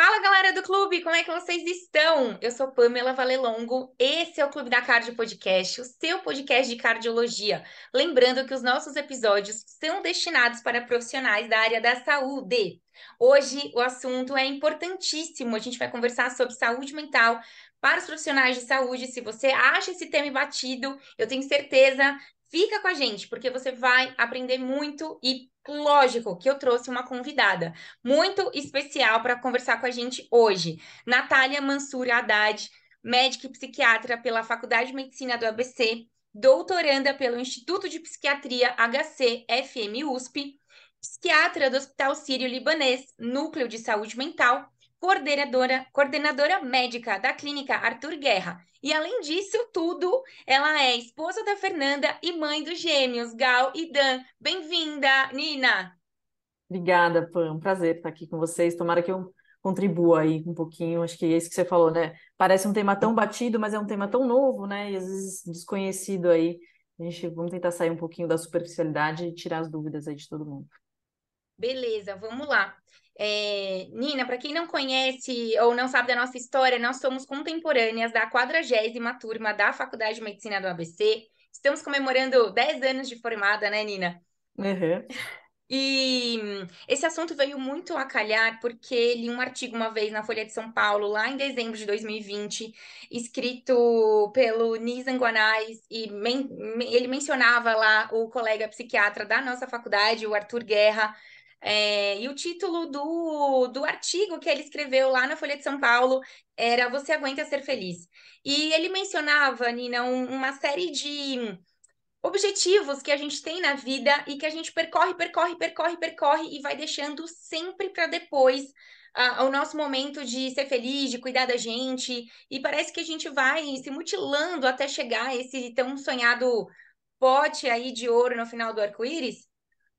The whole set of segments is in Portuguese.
Fala galera do clube, como é que vocês estão? Eu sou Pamela Valelongo, esse é o Clube da Cardio Podcast, o seu podcast de cardiologia. Lembrando que os nossos episódios são destinados para profissionais da área da saúde. Hoje o assunto é importantíssimo, a gente vai conversar sobre saúde mental para os profissionais de saúde. Se você acha esse tema batido, eu tenho certeza Fica com a gente, porque você vai aprender muito e lógico que eu trouxe uma convidada muito especial para conversar com a gente hoje, Natália Mansur Haddad, médica e psiquiatra pela Faculdade de Medicina do ABC, doutoranda pelo Instituto de Psiquiatria HC-FM USP, psiquiatra do Hospital Sírio-Libanês, Núcleo de Saúde Mental, coordenadora, coordenadora médica da clínica Arthur Guerra. E além disso tudo, ela é esposa da Fernanda e mãe dos gêmeos Gal e Dan. Bem-vinda, Nina. Obrigada, Pam. Um prazer estar aqui com vocês. Tomara que eu contribua aí um pouquinho. Acho que é isso que você falou, né? Parece um tema tão batido, mas é um tema tão novo, né? E às vezes desconhecido aí. A gente vamos tentar sair um pouquinho da superficialidade e tirar as dúvidas aí de todo mundo. Beleza, vamos lá. É, Nina, para quem não conhece ou não sabe da nossa história, nós somos contemporâneas da quadragésima turma da Faculdade de Medicina do ABC. Estamos comemorando 10 anos de formada, né, Nina? Uhum. E hum, esse assunto veio muito a calhar porque li um artigo uma vez na Folha de São Paulo, lá em dezembro de 2020, escrito pelo Nizam Guanais, e men ele mencionava lá o colega psiquiatra da nossa faculdade, o Arthur Guerra, é, e o título do, do artigo que ele escreveu lá na Folha de São Paulo era Você Aguenta Ser Feliz. E ele mencionava, Nina, um, uma série de objetivos que a gente tem na vida e que a gente percorre, percorre, percorre, percorre e vai deixando sempre para depois uh, o nosso momento de ser feliz, de cuidar da gente. E parece que a gente vai se mutilando até chegar a esse tão sonhado pote aí de ouro no final do arco-íris.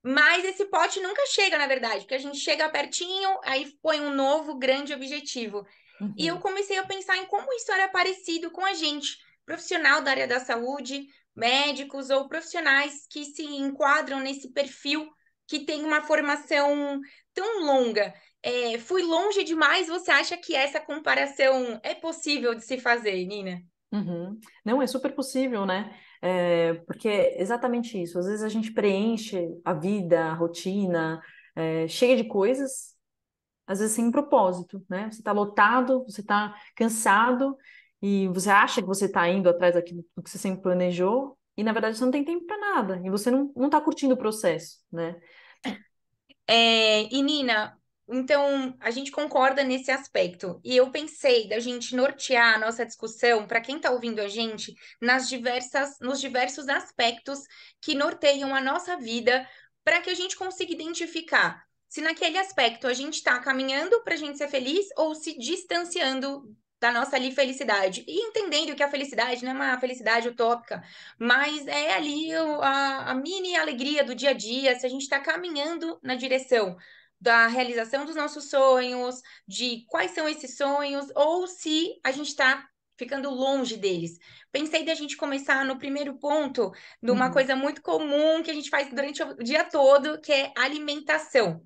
Mas esse pote nunca chega, na verdade, porque a gente chega pertinho, aí põe um novo grande objetivo. Uhum. E eu uhum. comecei a pensar em como isso era parecido com a gente, profissional da área da saúde, médicos ou profissionais que se enquadram nesse perfil que tem uma formação tão longa. É, fui longe demais, você acha que essa comparação é possível de se fazer, Nina? Uhum. Não, é super possível, né? É, porque é exatamente isso. Às vezes a gente preenche a vida, a rotina, é, cheia de coisas, às vezes sem propósito, né? Você está lotado, você está cansado e você acha que você está indo atrás daquilo que você sempre planejou e na verdade você não tem tempo para nada e você não está curtindo o processo, né? É, e Nina, então, a gente concorda nesse aspecto. E eu pensei da gente nortear a nossa discussão para quem está ouvindo a gente nas diversas, nos diversos aspectos que norteiam a nossa vida para que a gente consiga identificar se naquele aspecto a gente está caminhando para a gente ser feliz ou se distanciando da nossa ali felicidade. E entendendo que a felicidade não é uma felicidade utópica, mas é ali a, a mini alegria do dia a dia, se a gente está caminhando na direção da realização dos nossos sonhos, de quais são esses sonhos, ou se a gente está ficando longe deles. Pensei da gente começar no primeiro ponto, numa uhum. coisa muito comum que a gente faz durante o dia todo, que é alimentação.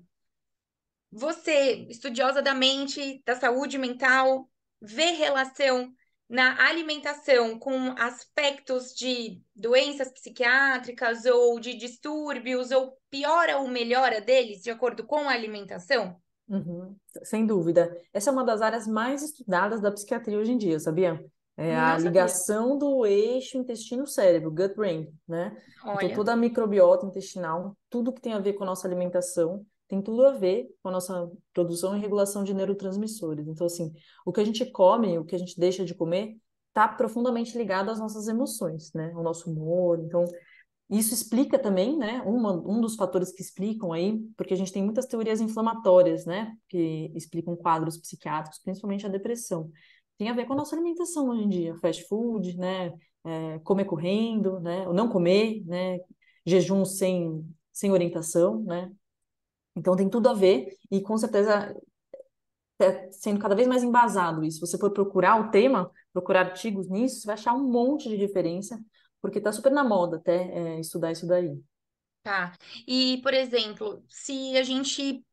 Você, estudiosa da mente, da saúde mental, vê relação na alimentação com aspectos de doenças psiquiátricas ou de distúrbios ou piora ou melhora deles de acordo com a alimentação? Uhum, sem dúvida. Essa é uma das áreas mais estudadas da psiquiatria hoje em dia, sabia? É a ligação do eixo intestino-cérebro, gut-brain, né? Então, Olha. Então, toda a microbiota intestinal, tudo que tem a ver com a nossa alimentação, tem tudo a ver com a nossa produção e regulação de neurotransmissores. Então, assim, o que a gente come, o que a gente deixa de comer, está profundamente ligado às nossas emoções, né? O nosso humor. Então, isso explica também, né, uma, um dos fatores que explicam aí, porque a gente tem muitas teorias inflamatórias, né, que explicam quadros psiquiátricos, principalmente a depressão. Tem a ver com a nossa alimentação hoje em dia, fast food, né, é, comer correndo, né, ou não comer, né, jejum sem, sem orientação, né. Então tem tudo a ver e com certeza é sendo cada vez mais embasado isso. Se você for procurar o tema, procurar artigos nisso, você vai achar um monte de referência porque está super na moda até é, estudar isso daí. Tá. E, por exemplo, se a gente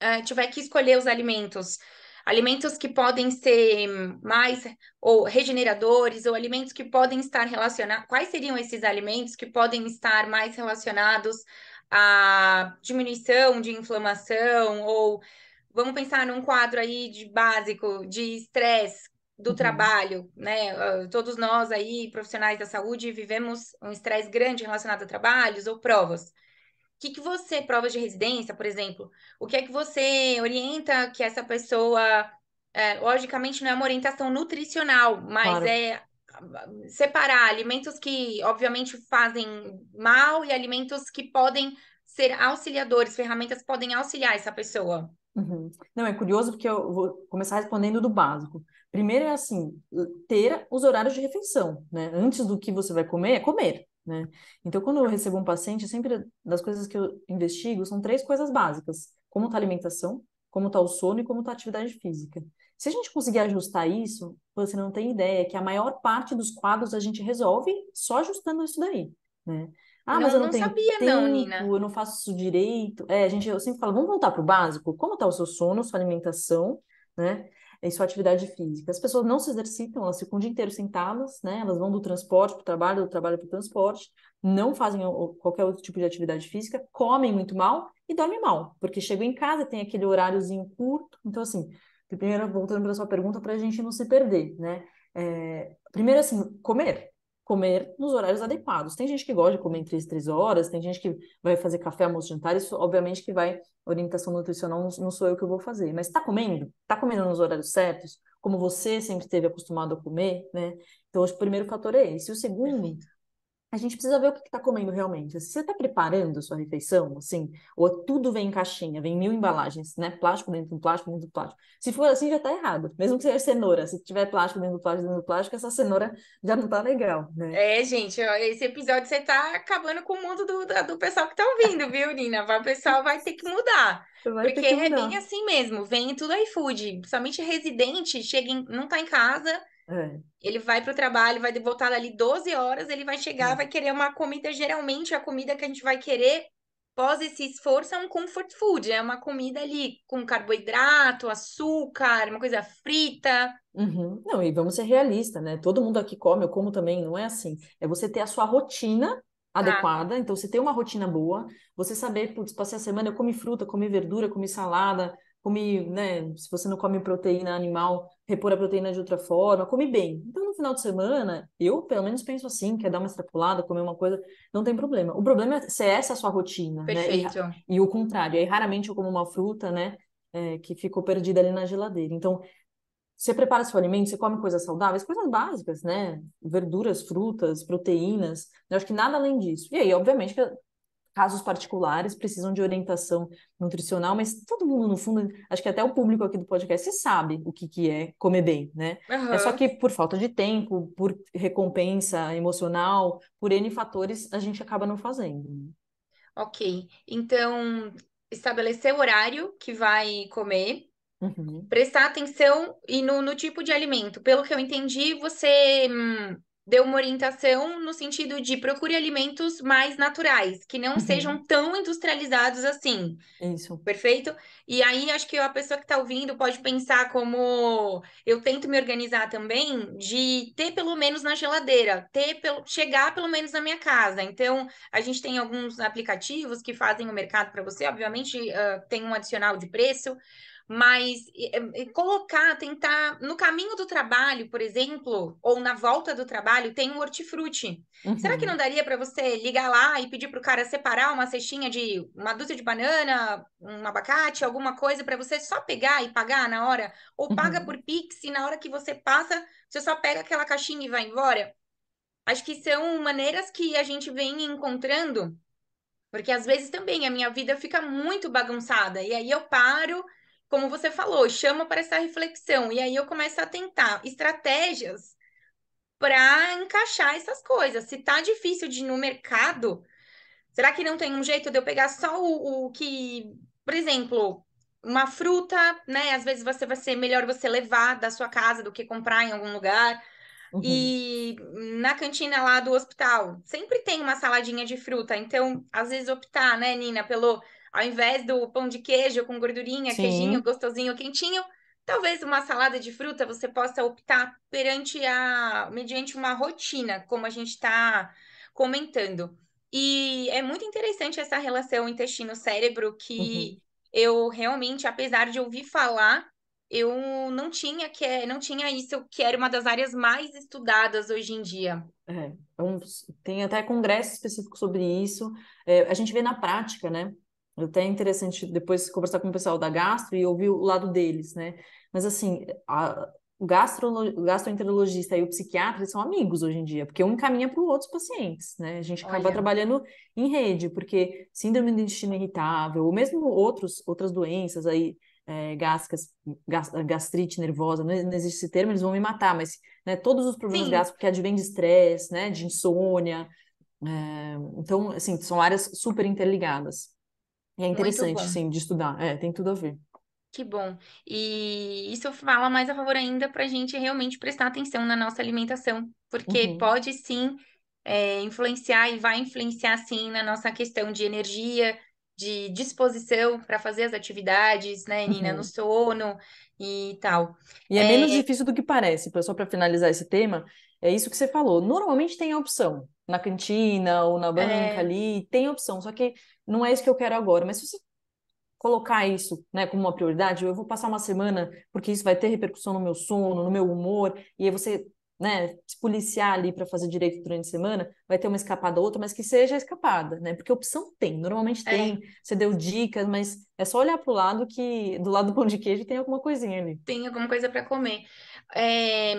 é, tiver que escolher os alimentos, alimentos que podem ser mais ou regeneradores, ou alimentos que podem estar relacionados, quais seriam esses alimentos que podem estar mais relacionados à diminuição de inflamação ou vamos pensar num quadro aí de básico de estresse, do uhum. trabalho, né? Ah, todos nós aí, profissionais da saúde, vivemos um estresse grande relacionado a trabalhos ou provas. O que, que você, provas de residência, por exemplo, o que é que você orienta que essa pessoa. É, logicamente, não é uma orientação nutricional, mas claro. é ah, separar alimentos que, obviamente, fazem mal e alimentos que podem ser auxiliadores, ferramentas podem auxiliar essa pessoa. Uhum. Não, é curioso porque eu vou começar respondendo do básico. Primeiro é assim, ter os horários de refeição, né? Antes do que você vai comer, é comer, né? Então, quando eu recebo um paciente, é sempre das coisas que eu investigo são três coisas básicas: como está a alimentação, como está o sono e como está a atividade física. Se a gente conseguir ajustar isso, você não tem ideia que a maior parte dos quadros a gente resolve só ajustando isso daí, né? Ah, não, mas eu não, não tenho sabia, tempo, não, Nina. eu não faço isso direito. É, a gente, eu sempre falo, vamos voltar para o básico. Como está o seu sono, sua alimentação, né? em sua atividade física. As pessoas não se exercitam, elas ficam o dia inteiro sentadas, né? Elas vão do transporte para o trabalho, do trabalho para o transporte, não fazem qualquer outro tipo de atividade física, comem muito mal e dormem mal, porque chegam em casa, tem aquele horáriozinho curto. Então, assim, primeiro, voltando para a sua pergunta, para a gente não se perder, né? É, primeiro, assim, comer comer nos horários adequados. Tem gente que gosta de comer em três, três horas, tem gente que vai fazer café, almoço, jantar, isso obviamente que vai, orientação nutricional não, sou eu que vou fazer, mas está comendo? Está comendo nos horários certos? Como você sempre esteve acostumado a comer, né? Então, o primeiro fator é esse. E o segundo a gente precisa ver o que está comendo realmente. Se você está preparando sua refeição, assim, ou tudo vem em caixinha, vem mil embalagens, né? Plástico dentro do plástico, dentro do plástico. Se for assim, já está errado. Mesmo que seja cenoura, se tiver plástico dentro do plástico, dentro do plástico, essa cenoura já não está legal, né? É, gente, esse episódio você está acabando com o mundo do, do pessoal que está ouvindo, viu, Nina? O pessoal vai ter que mudar. Vai porque que mudar. é bem assim mesmo, vem tudo iFood. somente residente, chega em, não está em casa é. Ele vai para o trabalho, vai voltar ali 12 horas, ele vai chegar, é. vai querer uma comida. Geralmente, a comida que a gente vai querer pós esse esforço é um comfort food, é uma comida ali com carboidrato, açúcar, uma coisa frita. Uhum. Não, e vamos ser realistas, né? Todo mundo aqui come, eu como também, não é assim. É você ter a sua rotina tá. adequada, ah. então você tem uma rotina boa, você saber, putz, passei a semana, eu comi fruta, comi verdura, comi salada, come né? Se você não come proteína animal, repor a proteína de outra forma, come bem. Então, no final de semana, eu pelo menos penso assim, quer dar uma extrapolada, comer uma coisa, não tem problema. O problema é se é essa é a sua rotina, Perfeito. né? E, e o contrário, aí raramente eu como uma fruta, né? É, que ficou perdida ali na geladeira. Então, você prepara seu alimento, você come coisas saudáveis, coisas básicas, né? Verduras, frutas, proteínas. Eu acho que nada além disso. E aí, obviamente, que casos particulares precisam de orientação nutricional, mas todo mundo, no fundo, acho que até o público aqui do podcast sabe o que, que é comer bem, né? Uhum. É só que por falta de tempo, por recompensa emocional, por N fatores, a gente acaba não fazendo. Né? Ok. Então, estabelecer o horário que vai comer. Uhum. Prestar atenção e no, no, tipo de alimento. Pelo que eu entendi, você hum, deu uma orientação no sentido de procure alimentos mais naturais, que não uhum. sejam tão industrializados assim. Isso. Perfeito? E aí acho que a pessoa que está ouvindo pode pensar como eu tento me organizar também de ter pelo menos na geladeira, ter pelo chegar pelo menos na minha casa. Então, a gente tem alguns aplicativos que fazem o mercado para você, obviamente, uh, tem um adicional de preço mas é, é colocar, tentar no caminho do trabalho, por exemplo, ou na volta do trabalho, tem um hortifruti. Uhum. Será que uhum. não daria para você ligar lá e pedir para o cara separar uma cestinha de uma dúzia de banana, um abacate, alguma coisa para você só pegar e pagar na hora? Ou paga uhum. por Pix e na hora que você passa, você só pega aquela caixinha e vai embora? Acho que são maneiras que a gente vem encontrando, porque às vezes também a minha vida fica muito bagunçada e aí eu paro como você falou, chama para essa reflexão. E aí eu começo a tentar estratégias para encaixar essas coisas. Se tá difícil de ir no mercado, será que não tem um jeito de eu pegar só o, o que, por exemplo, uma fruta, né? Às vezes você vai ser melhor você levar da sua casa do que comprar em algum lugar. Uhum. E na cantina lá do hospital, sempre tem uma saladinha de fruta. Então, às vezes optar, né, Nina, pelo ao invés do pão de queijo com gordurinha, Sim. queijinho gostosinho, quentinho, talvez uma salada de fruta você possa optar perante a mediante uma rotina, como a gente está comentando. E é muito interessante essa relação intestino-cérebro que uhum. eu realmente, apesar de ouvir falar, eu não tinha que não tinha isso que era uma das áreas mais estudadas hoje em dia. É, então, tem até congressos específicos sobre isso. É, a gente vê na prática, né? até é interessante depois conversar com o pessoal da gastro e ouvir o lado deles, né? Mas assim, a, o, gastro, o gastroenterologista e o psiquiatra são amigos hoje em dia, porque um encaminha para os outros pacientes, né? A gente acaba Olha. trabalhando em rede, porque síndrome do intestino irritável, ou mesmo outros, outras doenças aí, é, gástricas, gastrite nervosa, não existe esse termo, eles vão me matar, mas né, todos os problemas gástricos que advêm de estresse, né, de insônia, é, então, assim, são áreas super interligadas. É interessante, sim, de estudar. É, tem tudo a ver. Que bom. E isso fala mais a favor ainda para a gente realmente prestar atenção na nossa alimentação, porque uhum. pode sim é, influenciar e vai influenciar sim na nossa questão de energia, de disposição para fazer as atividades, né, Nina, uhum. no sono e tal. E é, é... menos difícil do que parece, só para finalizar esse tema, é isso que você falou. Normalmente tem a opção na cantina ou na banca é... ali, tem opção, só que não é isso que eu quero agora. Mas se você colocar isso né, como uma prioridade, eu vou passar uma semana, porque isso vai ter repercussão no meu sono, no meu humor, e aí você né, se policiar ali para fazer direito durante a semana, vai ter uma escapada ou outra, mas que seja escapada, né? Porque opção tem, normalmente é. tem. É. Você deu dicas, mas é só olhar para o lado que do lado do pão de queijo tem alguma coisinha ali. Tem alguma coisa para comer. É,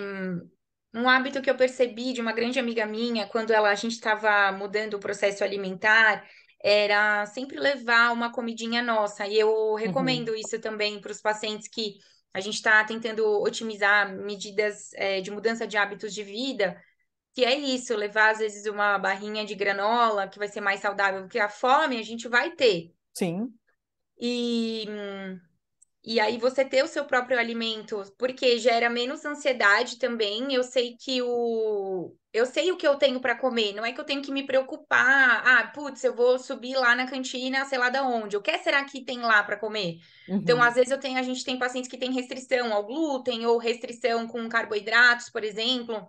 um hábito que eu percebi de uma grande amiga minha, quando ela, a gente estava mudando o processo alimentar, era sempre levar uma comidinha nossa. E eu uhum. recomendo uhum. isso também para os pacientes que a gente está tentando otimizar medidas é, de mudança de hábitos de vida, que é isso, levar às vezes uma barrinha de granola, que vai ser mais saudável, porque a fome a gente vai ter. Sim. E hum, e aí você ter o seu próprio alimento, porque gera menos ansiedade também. Eu sei que o eu sei o que eu tenho para comer, não é que eu tenho que me preocupar. Ah, putz, eu vou subir lá na cantina, sei lá da onde. O que é, será que tem lá para comer? Então, uhum. Então, às vezes eu tenho, a gente tem pacientes que têm restrição ao glúten ou restrição com carboidratos, por exemplo,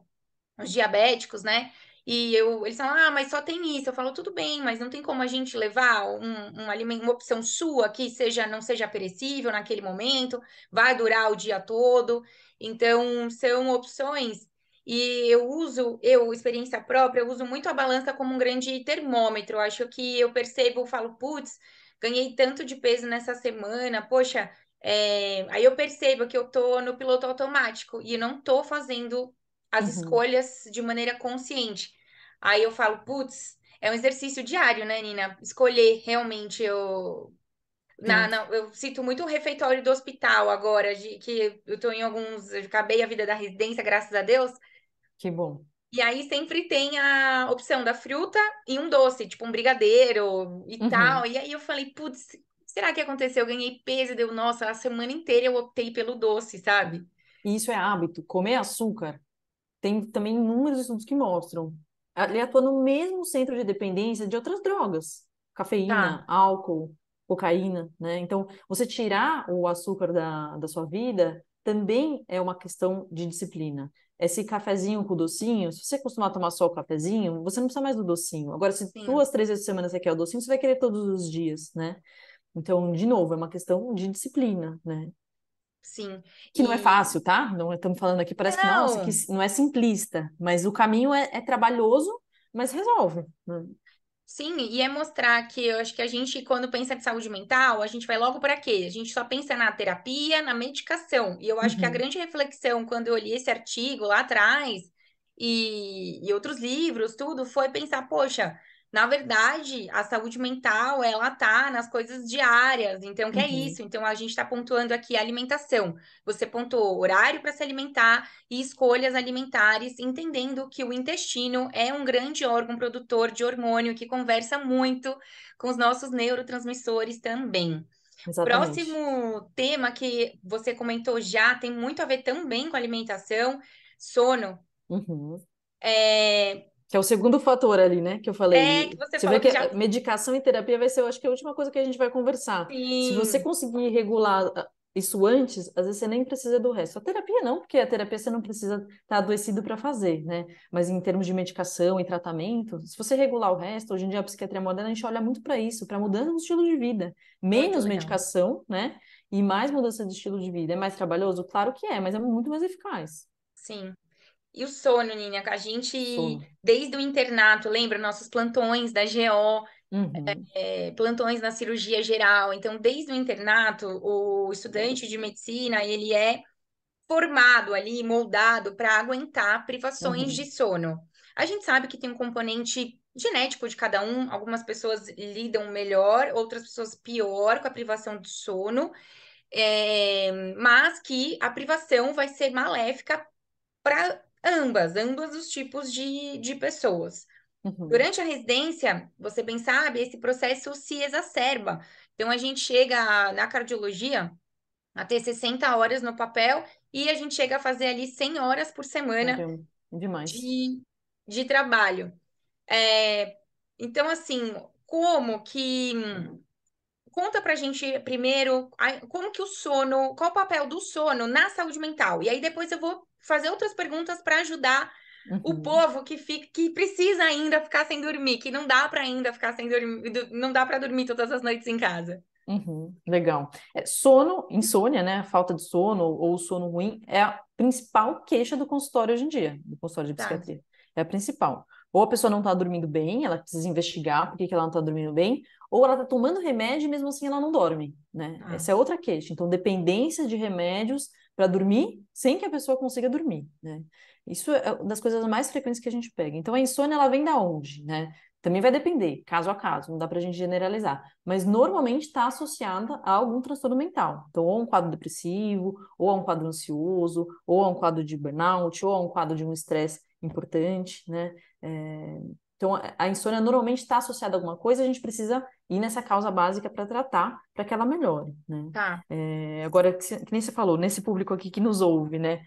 os diabéticos, né? E eu, eles falam, ah, mas só tem isso. Eu falo, tudo bem, mas não tem como a gente levar um, um alimento, uma opção sua que seja não seja perecível naquele momento, vai durar o dia todo. Então, são opções. E eu uso, eu, experiência própria, eu uso muito a balança como um grande termômetro. Eu acho que eu percebo, eu falo, putz, ganhei tanto de peso nessa semana, poxa, é... aí eu percebo que eu tô no piloto automático e não tô fazendo as uhum. escolhas de maneira consciente. Aí eu falo, putz, é um exercício diário, né, Nina? Escolher realmente eu na, na, eu sinto muito o refeitório do hospital agora, de que eu estou em alguns, eu acabei a vida da residência, graças a Deus. Que bom. E aí sempre tem a opção da fruta e um doce, tipo um brigadeiro e uhum. tal. E aí eu falei, putz, será que aconteceu? Eu ganhei peso, deu, nossa, a semana inteira eu optei pelo doce, sabe? Isso é hábito, comer açúcar. Tem também inúmeros estudos que mostram ele atua no mesmo centro de dependência de outras drogas, cafeína, tá. álcool, cocaína, né? Então, você tirar o açúcar da, da sua vida também é uma questão de disciplina. Esse cafezinho com docinho, se você costumar tomar só o cafezinho, você não precisa mais do docinho. Agora, se Sim. duas, três vezes por semana você quer o docinho, você vai querer todos os dias, né? Então, de novo, é uma questão de disciplina, né? Sim. Que e... não é fácil, tá? Não estamos é, falando aqui, parece não. que nossa, que não é simplista, mas o caminho é, é trabalhoso, mas resolve. Né? Sim, e é mostrar que eu acho que a gente, quando pensa de saúde mental, a gente vai logo para quê? A gente só pensa na terapia, na medicação. E eu acho uhum. que a uhum. grande reflexão, quando eu li esse artigo lá atrás, e, e outros livros, tudo, foi pensar, poxa, na verdade, a saúde mental, ela tá nas coisas diárias. Então, que é uhum. é isso? Então, a gente está pontuando aqui a alimentação. Você pontuou horário para se alimentar e escolhas alimentares, entendendo que o intestino é um grande órgão produtor de hormônio que conversa muito com os nossos neurotransmissores também. Exatamente. Próximo tema que você comentou já tem muito a ver também com alimentação, sono. Uhum. É, que é o segundo fator ali, né? Que eu falei. É, que você, você vê que, que já... medicação e terapia vai ser, eu acho que, é a última coisa que a gente vai conversar. Sim. Se você conseguir regular ah, isso antes, às vezes você nem precisa do resto. A terapia não, porque a terapia você não precisa estar tá adoecido para fazer, né? Mas em termos de medicação e tratamento, se você regular o resto, hoje em dia a psiquiatria moderna a gente olha muito para isso, para mudança no estilo de vida. Menos medicação, né? E mais mudança de estilo de vida. É mais trabalhoso? Claro que é, mas é muito mais eficaz. Sim. E o sono, Nina, que a gente, sono. desde o internato, lembra? Nossos plantões da GO, uhum. é, plantões na cirurgia geral. Então, desde o internato, o estudante de medicina, ele é formado ali, moldado para aguentar privações uhum. de sono. A gente sabe que tem um componente genético de cada um, algumas pessoas lidam melhor, outras pessoas pior com a privação de sono, é, mas que a privação vai ser maléfica para Ambas, ambas os tipos de, de pessoas. Uhum. Durante a residência, você bem sabe, esse processo se exacerba. Então, a gente chega na cardiologia a ter 60 horas no papel e a gente chega a fazer ali 100 horas por semana Demais. De, de trabalho. É, então, assim, como que conta pra gente primeiro como que o sono, qual o papel do sono na saúde mental. E aí depois eu vou fazer outras perguntas para ajudar uhum. o povo que fica que precisa ainda ficar sem dormir, que não dá para ainda ficar sem dormir, não dá para dormir todas as noites em casa. Uhum, legal. É, sono, insônia, né? Falta de sono ou sono ruim é a principal queixa do consultório hoje em dia, do consultório de tá. psiquiatria. Tá. É a principal. Ou a pessoa não está dormindo bem, ela precisa investigar por que, que ela não está dormindo bem, ou ela está tomando remédio e mesmo assim ela não dorme, né? Ah. Essa é outra queixa. Então, dependência de remédios para dormir sem que a pessoa consiga dormir, né? Isso é uma das coisas mais frequentes que a gente pega. Então, a insônia, ela vem da onde, né? Também vai depender, caso a caso, não dá para a gente generalizar. Mas normalmente está associada a algum transtorno mental. Então, ou a um quadro depressivo, ou a um quadro ansioso, ou a um quadro de burnout, ou a um quadro de um estresse importante, né? É, então, a insônia normalmente está associada a alguma coisa, a gente precisa ir nessa causa básica para tratar, para que ela melhore, né? Tá. É, agora, que, que nem você falou, nesse público aqui que nos ouve, né?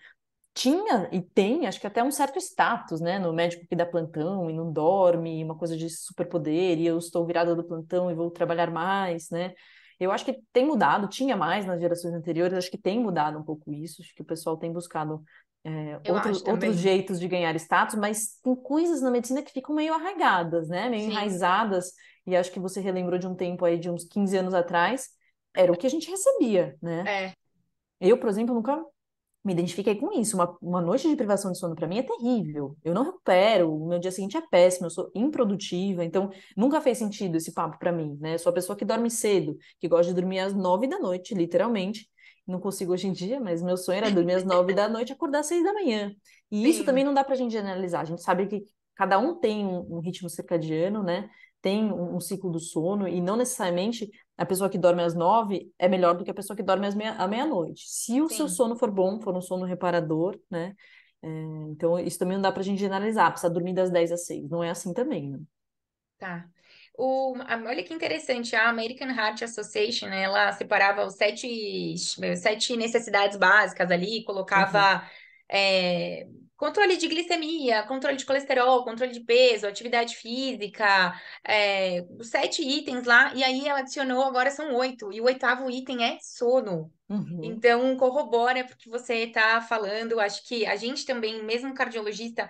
tinha e tem, acho que até um certo status, né? No médico que dá plantão e não dorme, uma coisa de superpoder, e eu estou virada do plantão e vou trabalhar mais, né? Eu acho que tem mudado, tinha mais nas gerações anteriores, acho que tem mudado um pouco isso, acho que o pessoal tem buscado é, outro, outros jeitos de ganhar status, mas tem coisas na medicina que ficam meio arraigadas, né? Meio Sim. enraizadas. E acho que você relembrou de um tempo aí, de uns 15 anos atrás, era o que a gente recebia, né? É. Eu, por exemplo, nunca me identifiquei com isso. Uma, uma noite de privação de sono para mim é terrível. Eu não recupero, o meu dia seguinte é péssimo, eu sou improdutiva, então nunca fez sentido esse papo para mim, né? Eu sou a pessoa que dorme cedo, que gosta de dormir às nove da noite, literalmente, não consigo hoje em dia, mas meu sonho era dormir às nove da noite e acordar às seis da manhã. E Sim. isso também não dá para a gente generalizar. A gente sabe que cada um tem um, um ritmo circadiano, né? Tem um, um, ciclo do sono e não necessariamente a pessoa que dorme às nove é melhor do que a pessoa que dorme às meia, à meia-noite. Se o Sim. seu sono for bom, for um sono reparador, né? É, então, isso também não dá para a gente generalizar. Precisa dormir das dez às seis. Não é assim também, né? Tá. O, olha que interessante, a American Heart Association, né, ela separava os sete, eh, sete necessidades básicas ali, colocava uhum. é, controle de glicemia, controle de colesterol, controle de peso, atividade física, é, sete itens lá, e aí ela adicionou, agora são oito, e o oitavo item é sono. Uhum. Então, corrobora porque você está falando, acho que a gente também, mesmo cardiologista,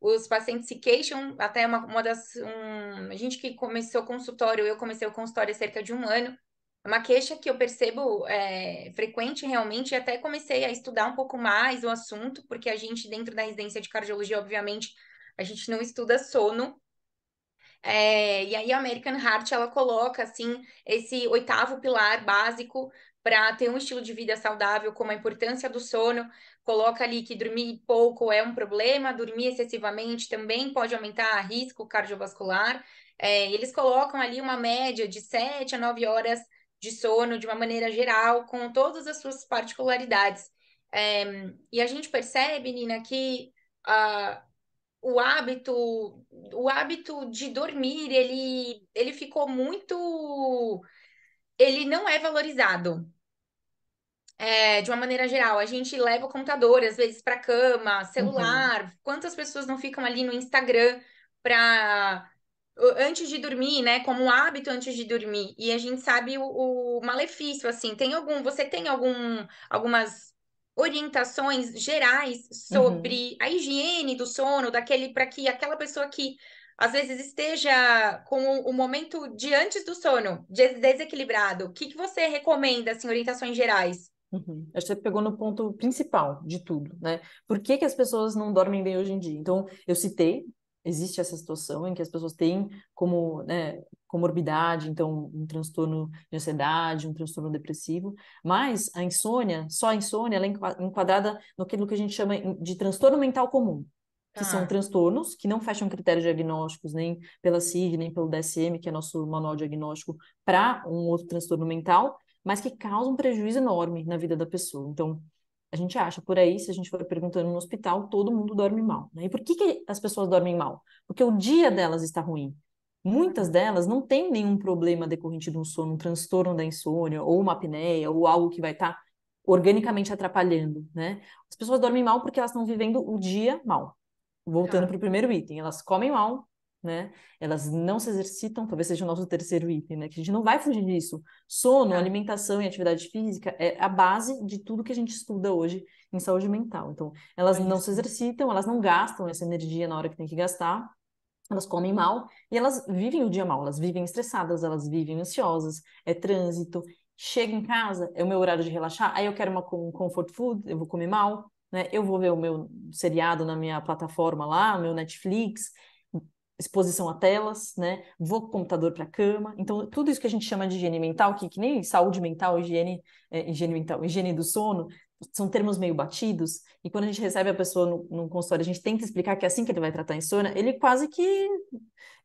os pacientes se queixam, até uma, uma das. Um, a gente que começou o consultório, eu comecei o consultório há cerca de um ano, é uma queixa que eu percebo é, frequente realmente, e até comecei a estudar um pouco mais o assunto, porque a gente, dentro da residência de cardiologia, obviamente, a gente não estuda sono. É, e aí a American Heart, ela coloca, assim, esse oitavo pilar básico para ter um estilo de vida saudável, como a importância do sono, coloca ali que dormir pouco é um problema, dormir excessivamente também pode aumentar o risco cardiovascular. É, eles colocam ali uma média de 7 a 9 horas de sono de uma maneira geral, com todas as suas particularidades. É, e a gente percebe, Nina, que o hábito, o hábito de dormir, ele, ele ficou muito, ele não é valorizado é, de uma maneira geral. A gente leva o computador, às vezes, para cama, uhum. celular. Uhum. Quantas pessoas não ficam ali no Instagram para antes de dormir, né? Como um hábito antes de dormir. E a gente sabe o, o malefício, assim. Tem algum? Você tem algum? Algumas orientações gerais sobre uhum. a higiene do sono, daquele para que aquela pessoa que às vezes esteja com o momento de antes do sono desequilibrado, o que, que você recomenda, assim, orientações gerais? Uhum. Acho que você pegou no ponto principal de tudo, né? Por que, que as pessoas não dormem bem hoje em dia? Então, eu citei, existe essa situação em que as pessoas têm como, né, comorbidade, então um transtorno de ansiedade, um transtorno depressivo, mas a insônia, só a insônia, ela é enquadrada no que a gente chama de transtorno mental comum, que ah. são tá. transtornos que não fecham critérios diagnósticos nem pela CID, nem pelo DSM, que é nosso manual diagnóstico para um outro transtorno mental, mas que causa um prejuízo enorme na vida da pessoa. Então, a gente acha por aí, se a gente for perguntando no hospital, todo mundo dorme mal. Né? E por que, que as pessoas dormem mal? Porque o dia delas está ruim. Muitas delas não têm nenhum problema decorrente de um sono, um transtorno da insônia, ou uma apneia, ou algo que vai estar tá organicamente atrapalhando, né? As pessoas dormem mal porque elas estão vivendo o dia mal. Voltando tá. para o primeiro item, elas comem mal, né? Elas não se exercitam, talvez seja o nosso terceiro item, né? Que a gente não vai fugir disso. Sono, é. alimentação e atividade física é a base de tudo que a gente estuda hoje em saúde mental. Então, elas é não se exercitam, elas não gastam essa energia na hora que tem que gastar, elas comem mal e elas vivem o dia mal, elas vivem estressadas, elas vivem ansiosas, é trânsito. Chega em casa, é o meu horário de relaxar, aí eu quero uma, um comfort food, eu vou comer mal, né? Eu vou ver o meu seriado na minha plataforma lá, meu Netflix, exposição a telas, né? Vou com o computador para a cama. Então, tudo isso que a gente chama de higiene mental, que, que nem saúde mental, higiene, é, higiene mental, higiene do sono, são termos meio batidos. E quando a gente recebe a pessoa no, consultório, a gente tenta explicar que é assim que ele vai tratar a insônia, ele quase que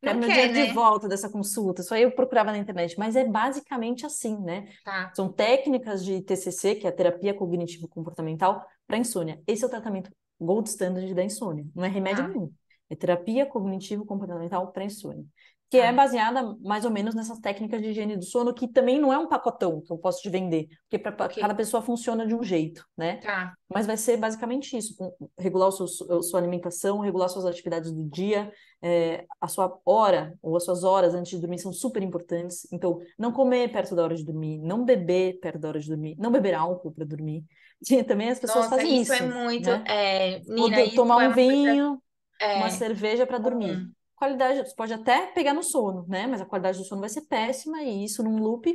quer meu dinheiro né? de volta dessa consulta. Isso aí eu procurava na internet, mas é basicamente assim, né? Tá. São técnicas de TCC, que é a terapia cognitivo-comportamental, para insônia. Esse é o tratamento gold standard da insônia, não é remédio tá. nenhum é terapia cognitivo-comportamental Prensune, que ah. é tá. baseada mais ou menos nessas técnicas de higiene do sono, que também não é um pacotão que eu posso te vender, porque para okay. cada pessoa funciona de um jeito, né? Tá. Mas vai ser basicamente isso, regular o seu, a sua alimentação, regular suas atividades do dia, é, a sua hora ou as suas horas antes de dormir são super importantes, então não comer perto da hora de dormir, não beber perto da hora de dormir, não beber álcool para dormir, e também as pessoas Nossa, fazem isso. É isso é muito... Né? É, Nina, Ou tomar um é vinho... Coisa é. uma cerveja para dormir. Uhum. Qualidade, você pode até pegar no sono, né? Mas a qualidade do sono vai ser péssima e isso num loop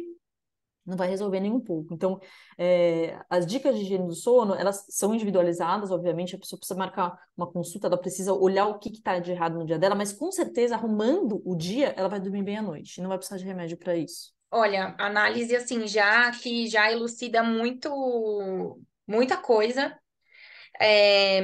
não vai resolver nem um pouco. Então, é, as dicas de higiene do sono, elas são individualizadas, obviamente, a pessoa precisa marcar uma consulta, ela precisa olhar o que está de errado no dia dela, mas com certeza, arrumando o dia, ela vai dormir bem à noite, não vai precisar de remédio para isso. Olha, análise assim, já que já elucida muito, muita coisa. É,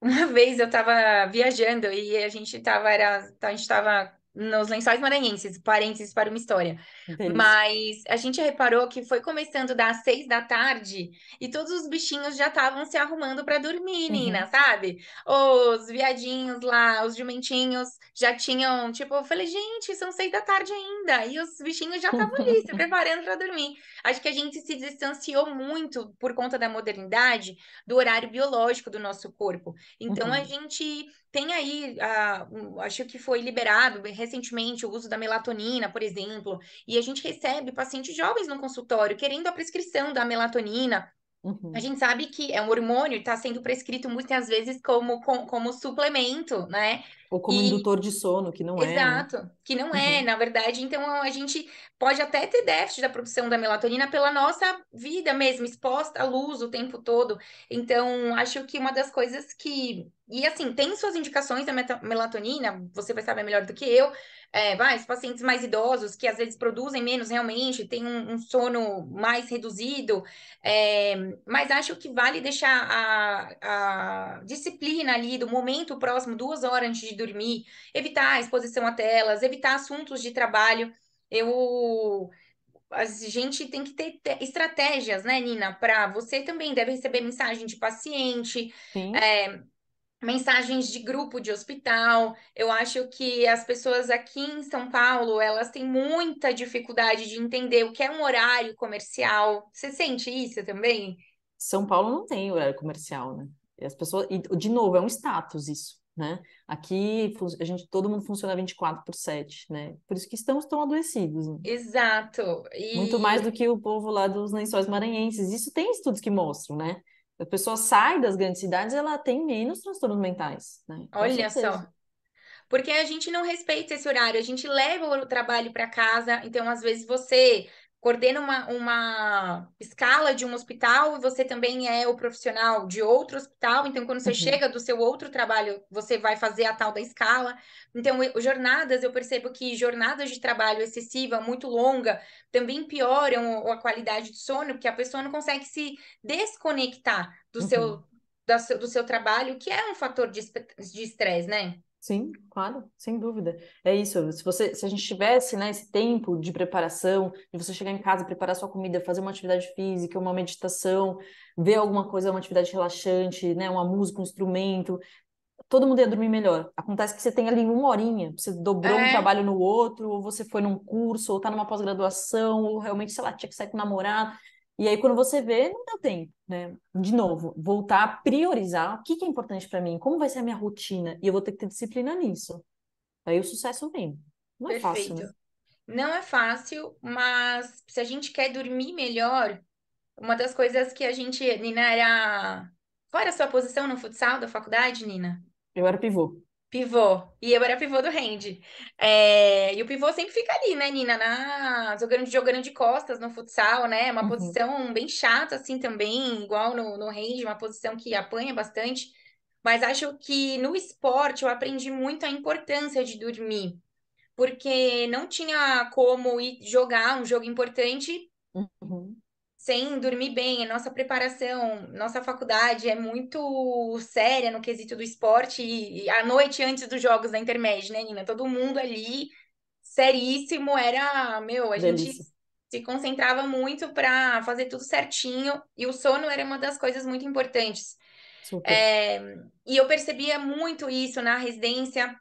uma vez eu estava viajando e a gente estava, era, a gente estava nos lençóis maranhenses, parênteses para uma história. Entendi. Mas a gente reparou que foi começando das seis da tarde e todos os bichinhos já estavam se arrumando para dormir, uhum. menina, sabe? Os viadinhos lá, os jumentinhos já tinham, tipo, eu falei, gente, são seis da tarde ainda. E os bichinhos já estavam ali, se preparando para dormir. Acho que a gente se distanciou muito por conta da modernidade, do horário biológico do nosso corpo. Então uhum. a gente tem aí, uh, acho que foi liberado recentemente o uso da melatonina, por exemplo, e a gente recebe pacientes jovens no consultório querendo a prescrição da melatonina Uhum. A gente sabe que é um hormônio, está sendo prescrito muitas vezes como, como, como suplemento, né? Ou como e... indutor de sono, que não é, né? Exato, é. Exato, né? que não é, uhum. na verdade. Então, a gente pode até ter déficit da produção da melatonina pela nossa vida mesmo, exposta à luz o tempo todo. Então, acho que uma das coisas que. E assim, tem suas indicações da melatonina, você vai saber melhor do que eu, é, vai, os pacientes mais idosos, que às vezes produzem menos realmente, têm um, um sono mais reduzido, é, mas acho que vale deixar a, a, disciplina ali do momento próximo, duas horas antes de dormir, evitar a exposição a telas, evitar assuntos de trabalho. Eu. A gente tem que ter estratégias, né, Nina? Para você também deve receber mensagem de paciente. Sim. É, mensagens de grupo de hospital. Eu acho que as pessoas aqui em São Paulo, elas têm muita dificuldade de entender o que é um horário comercial. Você sente isso também? São Paulo não tem horário comercial, né? E as pessoas, e, de novo, é um status isso, né? Aqui a gente todo mundo funciona 24 por 7, né? Por isso que estamos tão adoecidos. Né? Exato. E... Muito mais do que o povo lá dos lençóis maranhenses. Isso tem estudos que mostram, né? a pessoa sai das grandes cidades, ela tem menos transtornos mentais. Né? Olha só. Porque a gente não respeita esse horário, a gente leva o trabalho para casa, então às vezes você coordena uma, uma escala de um hospital, você também é o profissional de outro hospital, então quando você uhum. chega do seu outro trabalho, você vai fazer a tal da escala. Então, eu, jornadas, eu percebo que jornadas de trabalho excessiva, muito longa, também pioram a qualidade de sono, porque a pessoa não consegue se desconectar do, uhum. seu, trabalho, do seu trabalho, que é um fator de estresse, né? Sim, claro, sem dúvida. É isso. Se você, se a gente tivesse, né, esse tempo de preparação, de você chegar em casa, preparar sua comida, fazer uma atividade física, uma meditação, ver alguma coisa, uma atividade relaxante, né, uma música, um instrumento, todo mundo ia dormir melhor. Acontece que você tem ali uma horinha, você dobrou é. um trabalho no outro, ou você foi num curso, ou tá numa pós-graduação, ou realmente, sei lá, tinha que sair com o namorado. E aí, quando você vê, não deu tempo, né? De novo, voltar a priorizar o que, que é importante para mim, como vai ser a minha rotina, e eu vou ter que ter disciplina nisso. Aí o sucesso vem. Não Perfeito. é fácil. Né? Não é fácil, mas se a gente quer dormir melhor, uma das coisas que a gente. Nina era. Qual era a sua posição no futsal da faculdade, Nina? Eu era pivô. Pivô. E eu era pivô do rende. É... E o pivô sempre fica ali, né, Nina? Na... Jogando, jogando de costas no futsal, né? Uma uhum. posição bem chata, assim, também, igual no, no uma posição que apanha bastante. Mas acho que no esporte eu aprendi muito a importância de dormir. Porque não tinha como ir jogar um jogo importante uhum sem dormir bem, a nossa preparação, nossa faculdade é muito séria no quesito do esporte, e a noite antes dos jogos da intermédia, né, Nina? Todo mundo ali, seríssimo, era, meu, a Delícia. gente se concentrava muito para fazer tudo certinho, e o sono era uma das coisas muito importantes. É, e eu percebia muito isso na residência,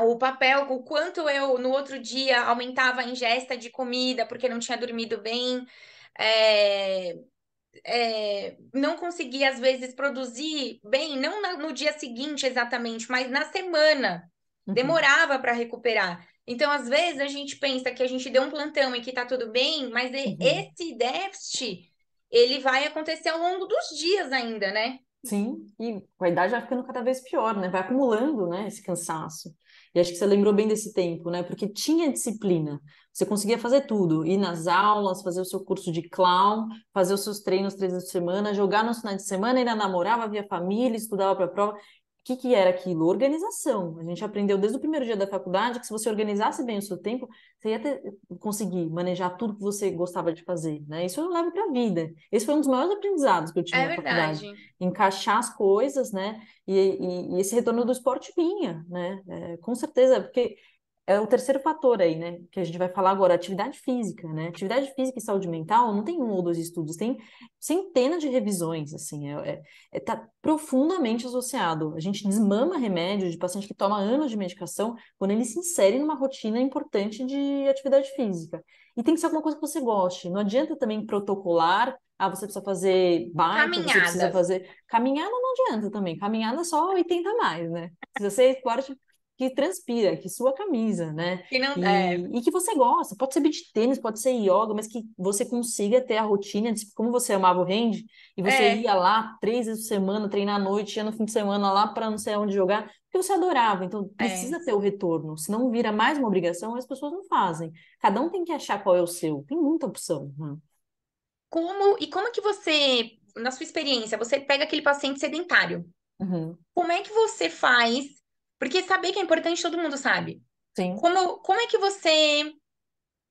o papel, o quanto eu no outro dia aumentava a ingesta de comida porque não tinha dormido bem, é, é, não conseguir, às vezes, produzir bem, não na, no dia seguinte exatamente, mas na semana. Uhum. Demorava para recuperar. Então, às vezes, a gente pensa que a gente deu um plantão e que está tudo bem, mas uhum. esse déficit ele vai acontecer ao longo dos dias ainda, né? Sim, e com a idade vai ficando cada vez pior, né? Vai acumulando, né, esse cansaço. E acho que você lembrou bem desse tempo, né? Porque tinha disciplina. Você conseguia fazer tudo, ir nas aulas, fazer o seu curso de clown, fazer os seus treinos três vezes por semana, jogar no final de semana, ainda namorava, via família, estudava para a prova. O que, que era aquilo? Organização. A gente aprendeu desde o primeiro dia da faculdade que se você organizasse bem o seu tempo, você ia ter, conseguir manejar tudo que você gostava de fazer. Né? Isso eu levo para a vida. Esse foi um dos maiores aprendizados que eu tive é na verdade. faculdade. Encaixar as coisas, né? E, e, e, esse retorno do esporte vinha, né? É, com certeza, porque é o terceiro fator aí, né, que a gente vai falar agora, atividade física, né? Atividade física e saúde mental não tem um ou dois estudos, tem centenas de revisões, assim, é, é, é, tá profundamente associado. A gente desmama remédio de paciente que toma anos de medicação quando ele se insere numa rotina importante de atividade física. E tem que ser alguma coisa que você goste. Não adianta também protocolar ah, você precisa fazer bike, caminhada. você precisa fazer. Caminhada não adianta também. Caminhada é só 80 a mais, né? Precisa ser esporte que transpira, que sua camisa, né? Que não, e, é... e que você gosta. Pode ser beat tênis, pode ser yoga, mas que você consiga ter a rotina, de, como você amava o range, e você é. ia lá três vezes por semana, treinar à noite, ia no fim de semana lá para não sei onde jogar, porque você adorava. Então, é. precisa é. ter o retorno. Se não vira mais uma obrigação, as pessoas não fazem. Cada um tem que achar qual é o seu. Tem muita opção. Né? Como, e como que você, na sua experiência, você pega aquele paciente sedentário, Uhum. Como é que você faz porque saber que é importante todo mundo sabe. Sim. Como, como é que você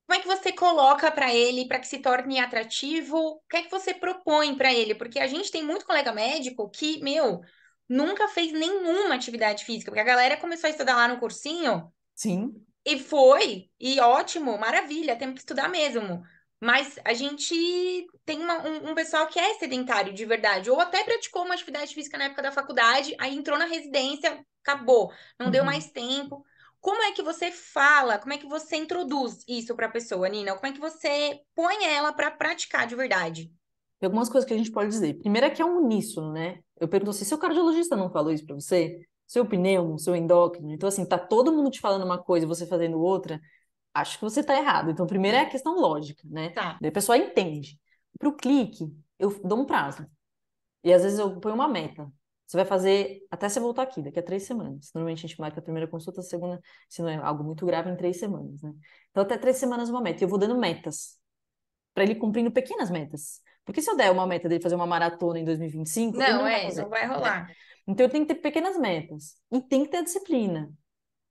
como é que você coloca para ele para que se torne atrativo? O que é que você propõe para ele? Porque a gente tem muito colega médico que, meu, nunca fez nenhuma atividade física, porque a galera começou a estudar lá no cursinho. Sim. E foi, e ótimo, maravilha, temos que estudar mesmo. Mas a gente tem uma, um, um, pessoal que é sedentário de verdade, ou até praticou uma atividade física na época da faculdade, aí entrou na residência, acabou, não uhum. deu mais tempo. Como é que você fala? Como é que você introduz isso para a pessoa, Nina? Como é que você põe ela para praticar de verdade? Tem algumas coisas que a gente pode dizer. Primeiro é que é um uníssono, né? Eu pergunto assim, seu cardiologista não falou isso para você? Seu pneumo, seu endócrino. Então, assim, tá todo mundo te falando uma coisa e você fazendo outra. Acho que você tá errado. Então, primeiro é a questão lógica, né? Tá. Daí a pessoa entende. Para o clique, eu dou um prazo. E às vezes eu ponho uma meta. Você vai fazer até você voltar aqui, daqui a três semanas. Normalmente a gente marca a primeira consulta, a segunda, se não é algo muito grave, em três semanas, né? Então, até três semanas é uma meta. E eu vou dando metas para ele cumprindo pequenas metas. Porque se eu der uma meta dele fazer uma maratona em 2025, não, não é, vai não vai né? rolar. Então, eu tenho que ter pequenas metas. E tem que ter disciplina.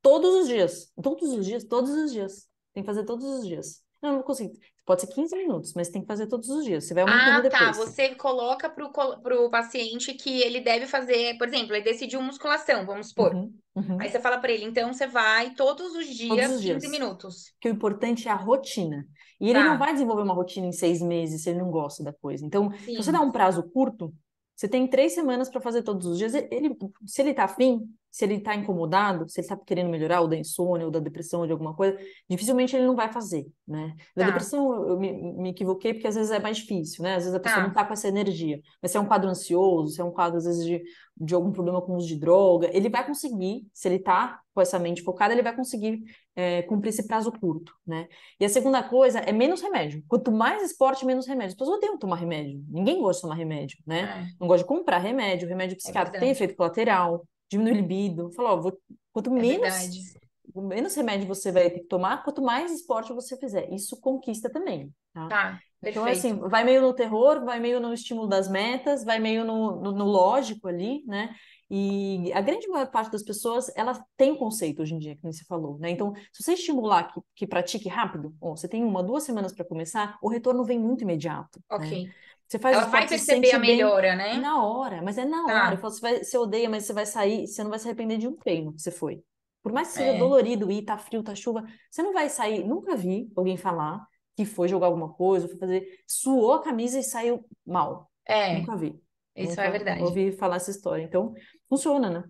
Todos os dias. Todos os dias, todos os dias. Tem que fazer todos os dias. Não, não consigo. Pode ser 15 minutos, mas tem que fazer todos os dias. Você vai aumentando depois. Ah, tá. Você coloca para o paciente que ele deve fazer, por exemplo, ele decidiu musculação, vamos supor. Uhum, uhum. Aí você fala para ele, então você vai todos os dias, todos os 15 dias. minutos. Que o importante é a rotina. E ele tá. não vai desenvolver uma rotina em seis meses se ele não gosta da coisa. Então, Sim. se você dá um prazo curto, você tem três semanas para fazer todos os dias. Ele, se ele tá afim, se ele está incomodado, se ele está querendo melhorar, ou da insônia, ou da depressão, ou de alguma coisa, dificilmente ele não vai fazer, né? Da tá. depressão eu me, me, equivoquei, porque às vezes é mais difícil, né? Às vezes a pessoa tá. não está com essa energia. Mas se é um quadro ansioso, se é um quadro, às vezes, de, de algum problema com uso de droga, ele vai conseguir, se ele está com essa mente focada, ele vai conseguir é, cumprir esse prazo curto, né? E a segunda coisa é menos remédio. Quanto mais esporte, menos remédio. As pessoas odeiam tomar remédio. Ninguém gosta de tomar remédio, né? É. Não gosta de comprar remédio. Remédio é psiquiátrico é tem efeito colateral, diminui libido. Falou, quanto é menos, menos remédio você vai ter que tomar, quanto mais esporte você fizer. Isso conquista também, tá? tá então, assim, vai meio no terror, vai meio no estímulo das metas, vai meio no, no, no lógico ali, né? E a grande maior parte das pessoas, ela tem conceito hoje em dia, que você falou, né? Então, se você estimular que, que pratique rápido, ó, você tem uma, duas semanas para começar, o retorno vem muito imediato. Né? Ok. Né? Você faz Ela vai perceber a melhora, né? Na hora, mas é na tá. hora. Eu falo, você, vai, você odeia, mas você vai sair, você não vai se arrepender de um treino que você foi. Por mais que seja é. dolorido ir, tá frio, tá chuva, você não vai sair. Nunca vi alguém falar que foi jogar alguma coisa, foi fazer, suou a camisa e saiu mal. É. Nunca vi. Isso Nunca é verdade. Ouvi falar essa história. Então, funciona, né?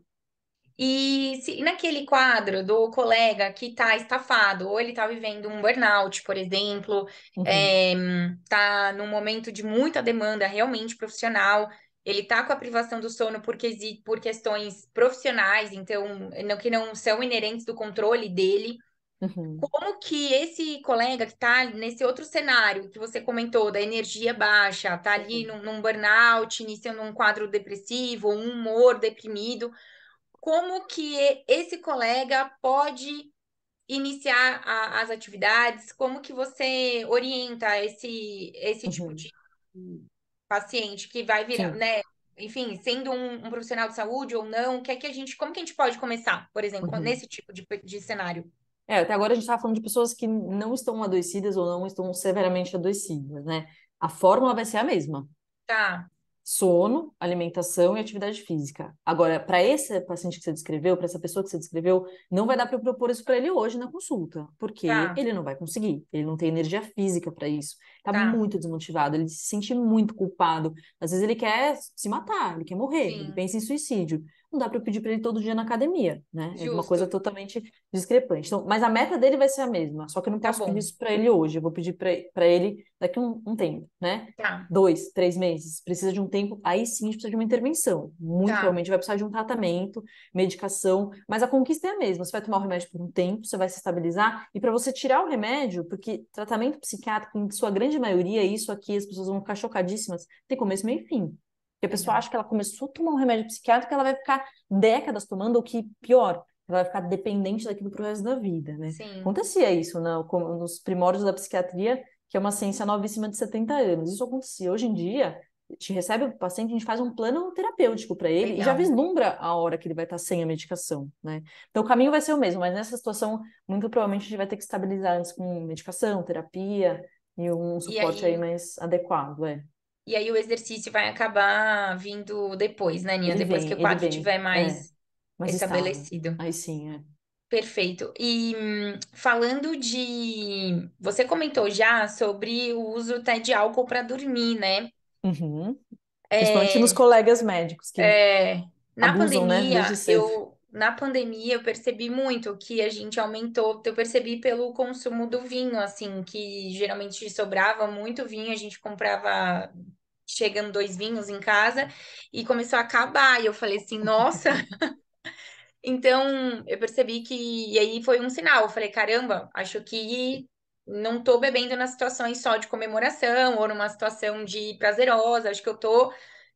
E se naquele quadro do colega que está estafado, ou ele está vivendo um burnout, por exemplo, está uhum. é, num momento de muita demanda realmente profissional, ele está com a privação do sono por, por questões profissionais, então, que não são inerentes do controle dele. Uhum. Como que esse colega que está nesse outro cenário que você comentou, da energia baixa, está ali uhum. num, num burnout, iniciando um quadro depressivo, um humor deprimido, como que esse colega pode iniciar a, as atividades? Como que você orienta esse, esse tipo uhum. tipo de paciente que vai virar, Sim. né? Enfim, sendo um, um, profissional de saúde ou não, o que é que a gente, como que a gente pode começar, por exemplo, uhum. nesse tipo de, de cenário? É, até agora a gente estava tá falando de pessoas que não estão adoecidas ou não estão severamente adoecidas, né? A fórmula vai ser a mesma. Tá sono, alimentação e atividade física. Agora, para esse paciente que você descreveu, para essa pessoa que você descreveu, não vai dar para eu propor isso para ele hoje na consulta, porque tá. ele não vai conseguir, ele não tem energia física para isso. Tá, tá, muito desmotivado, ele se sente muito culpado. Às vezes ele quer se matar, ele quer morrer, Sim. ele pensa em suicídio não dá para eu pedir para ele todo dia na academia, né? Justo. É uma coisa totalmente discrepante. Então, mas a meta dele vai ser a mesma, só que eu não tá posso tá pedir isso para ele hoje, eu vou pedir para ele daqui um, um tempo, né? Tá. Dois, três meses, precisa de um tempo, aí sim a gente precisa de uma intervenção. Muito tá. provavelmente vai precisar de um tratamento, medicação, mas a conquista é a mesma. Você vai tomar o remédio por um tempo, você vai se estabilizar, e para você tirar o remédio, porque tratamento psiquiátrico, em sua grande maioria, isso aqui as pessoas vão ficar chocadíssimas, tem começo, meio e fim. Porque a pessoa uhum. acha que ela começou a tomar um remédio psiquiátrico que ela vai ficar décadas tomando, ou que pior, ela vai ficar dependente daquilo pro resto da vida, né? Sim. Acontecia isso na, né? nos primórdios da psiquiatria, que é uma ciência novíssima de 70 anos. Isso acontecia. Hoje em dia, a gente recebe o paciente, a gente faz um plano terapêutico para ele Legal. e já vislumbra a hora que ele vai estar sem a medicação, né? Então o caminho vai ser o mesmo, mas nessa situação, muito provavelmente a gente vai ter que estabilizar antes com medicação, terapia e um suporte e aí... aí mais adequado, é e aí o exercício vai acabar vindo depois, né, Ninha? depois vem, que o quadro estiver tiver mais, é, mais estabelecido. Estável. Aí sim, é. Perfeito. E falando de. Você comentou já sobre o uso até de álcool para dormir, né? Uhum. É... Principalmente nos colegas médicos que é... na abusam, né, pandemia, né? eu na pandemia eu percebi muito que a gente aumentou, eu percebi pelo consumo do vinho, assim, que geralmente sobrava muito vinho, a gente comprava chegando dois vinhos em casa e começou a acabar. E eu falei assim, nossa. então eu percebi que. E aí foi um sinal. Eu falei, caramba, acho que não tô bebendo nas situações só de comemoração ou numa situação de prazerosa, acho que eu tô.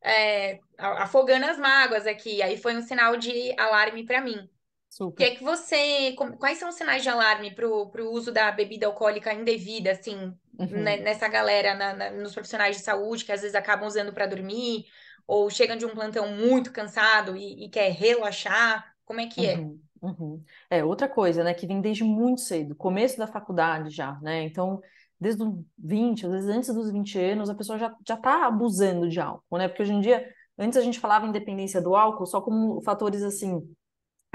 É, afogando as mágoas aqui. Aí foi um sinal de alarme para mim. Super. Que é que você. Quais são os sinais de alarme para o uso da bebida alcoólica indevida, é assim, uhum. né, nessa galera, na, na, nos profissionais de saúde que às vezes acabam usando para dormir, ou chegam de um plantão muito cansado e, e quer relaxar? Como é que é? Uhum, uhum. É outra coisa, né? Que vem desde muito cedo, começo da faculdade já, né? Então, desde os 20, às vezes antes dos 20 anos, a pessoa já, já tá abusando de álcool, né? Porque hoje em dia, antes a gente falava em dependência do álcool só como fatores assim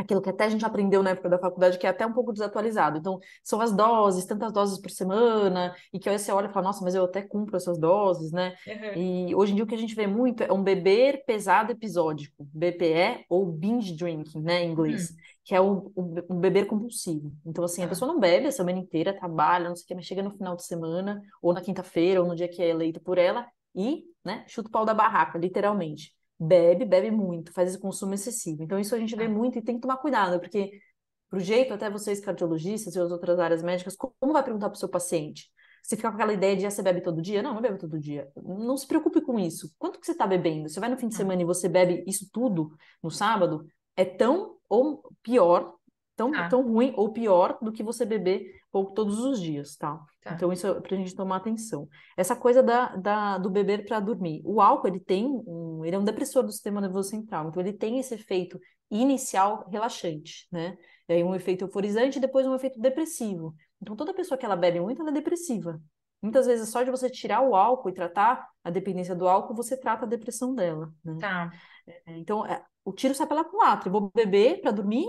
aquilo que até a gente aprendeu na época da faculdade, que é até um pouco desatualizado. Então, são as doses, tantas doses por semana, e que aí você olha e fala, nossa, mas eu até cumpro essas doses, né? Uhum. E hoje em dia o que a gente vê muito é um beber pesado episódico, BPE, ou binge drinking, né, em inglês, uhum. que é um beber compulsivo. Então, assim, a tá. pessoa não bebe a semana inteira, trabalha, não sei o que, mas chega no final de semana, ou na quinta-feira, ou no dia que é eleito por ela, e, né, chuta o pau da barraca, literalmente bebe, bebe muito, faz esse consumo excessivo. Então, isso a gente vê tá. muito e tem que tomar cuidado, porque, pro jeito, até vocês cardiologistas e as outras áreas médicas, como vai perguntar pro seu paciente? Você fica com aquela ideia de ah, você bebe todo dia? Não, não bebe todo dia. Não se preocupe com isso. Quanto que você está bebendo? Você vai no fim de tá. semana e você bebe isso tudo no sábado? É tão ou pior tão, tá. tão ruim ou pior do que você beber pouco todos os dias, tá? tá. Então isso é pra gente tomar atenção. Essa coisa da, da do beber para dormir. O álcool, ele tem um, ele é um depressor do sistema nervoso central, então ele tem esse efeito inicial relaxante, né? E aí um efeito euforizante e depois um efeito depressivo. Então toda pessoa que ela bebe muito, ela é depressiva. Muitas vezes só de você tirar o álcool e tratar a dependência do álcool, você trata a depressão dela, né? Tá. É, então, é, o tiro sai pela culatra. Eu vou beber para dormir,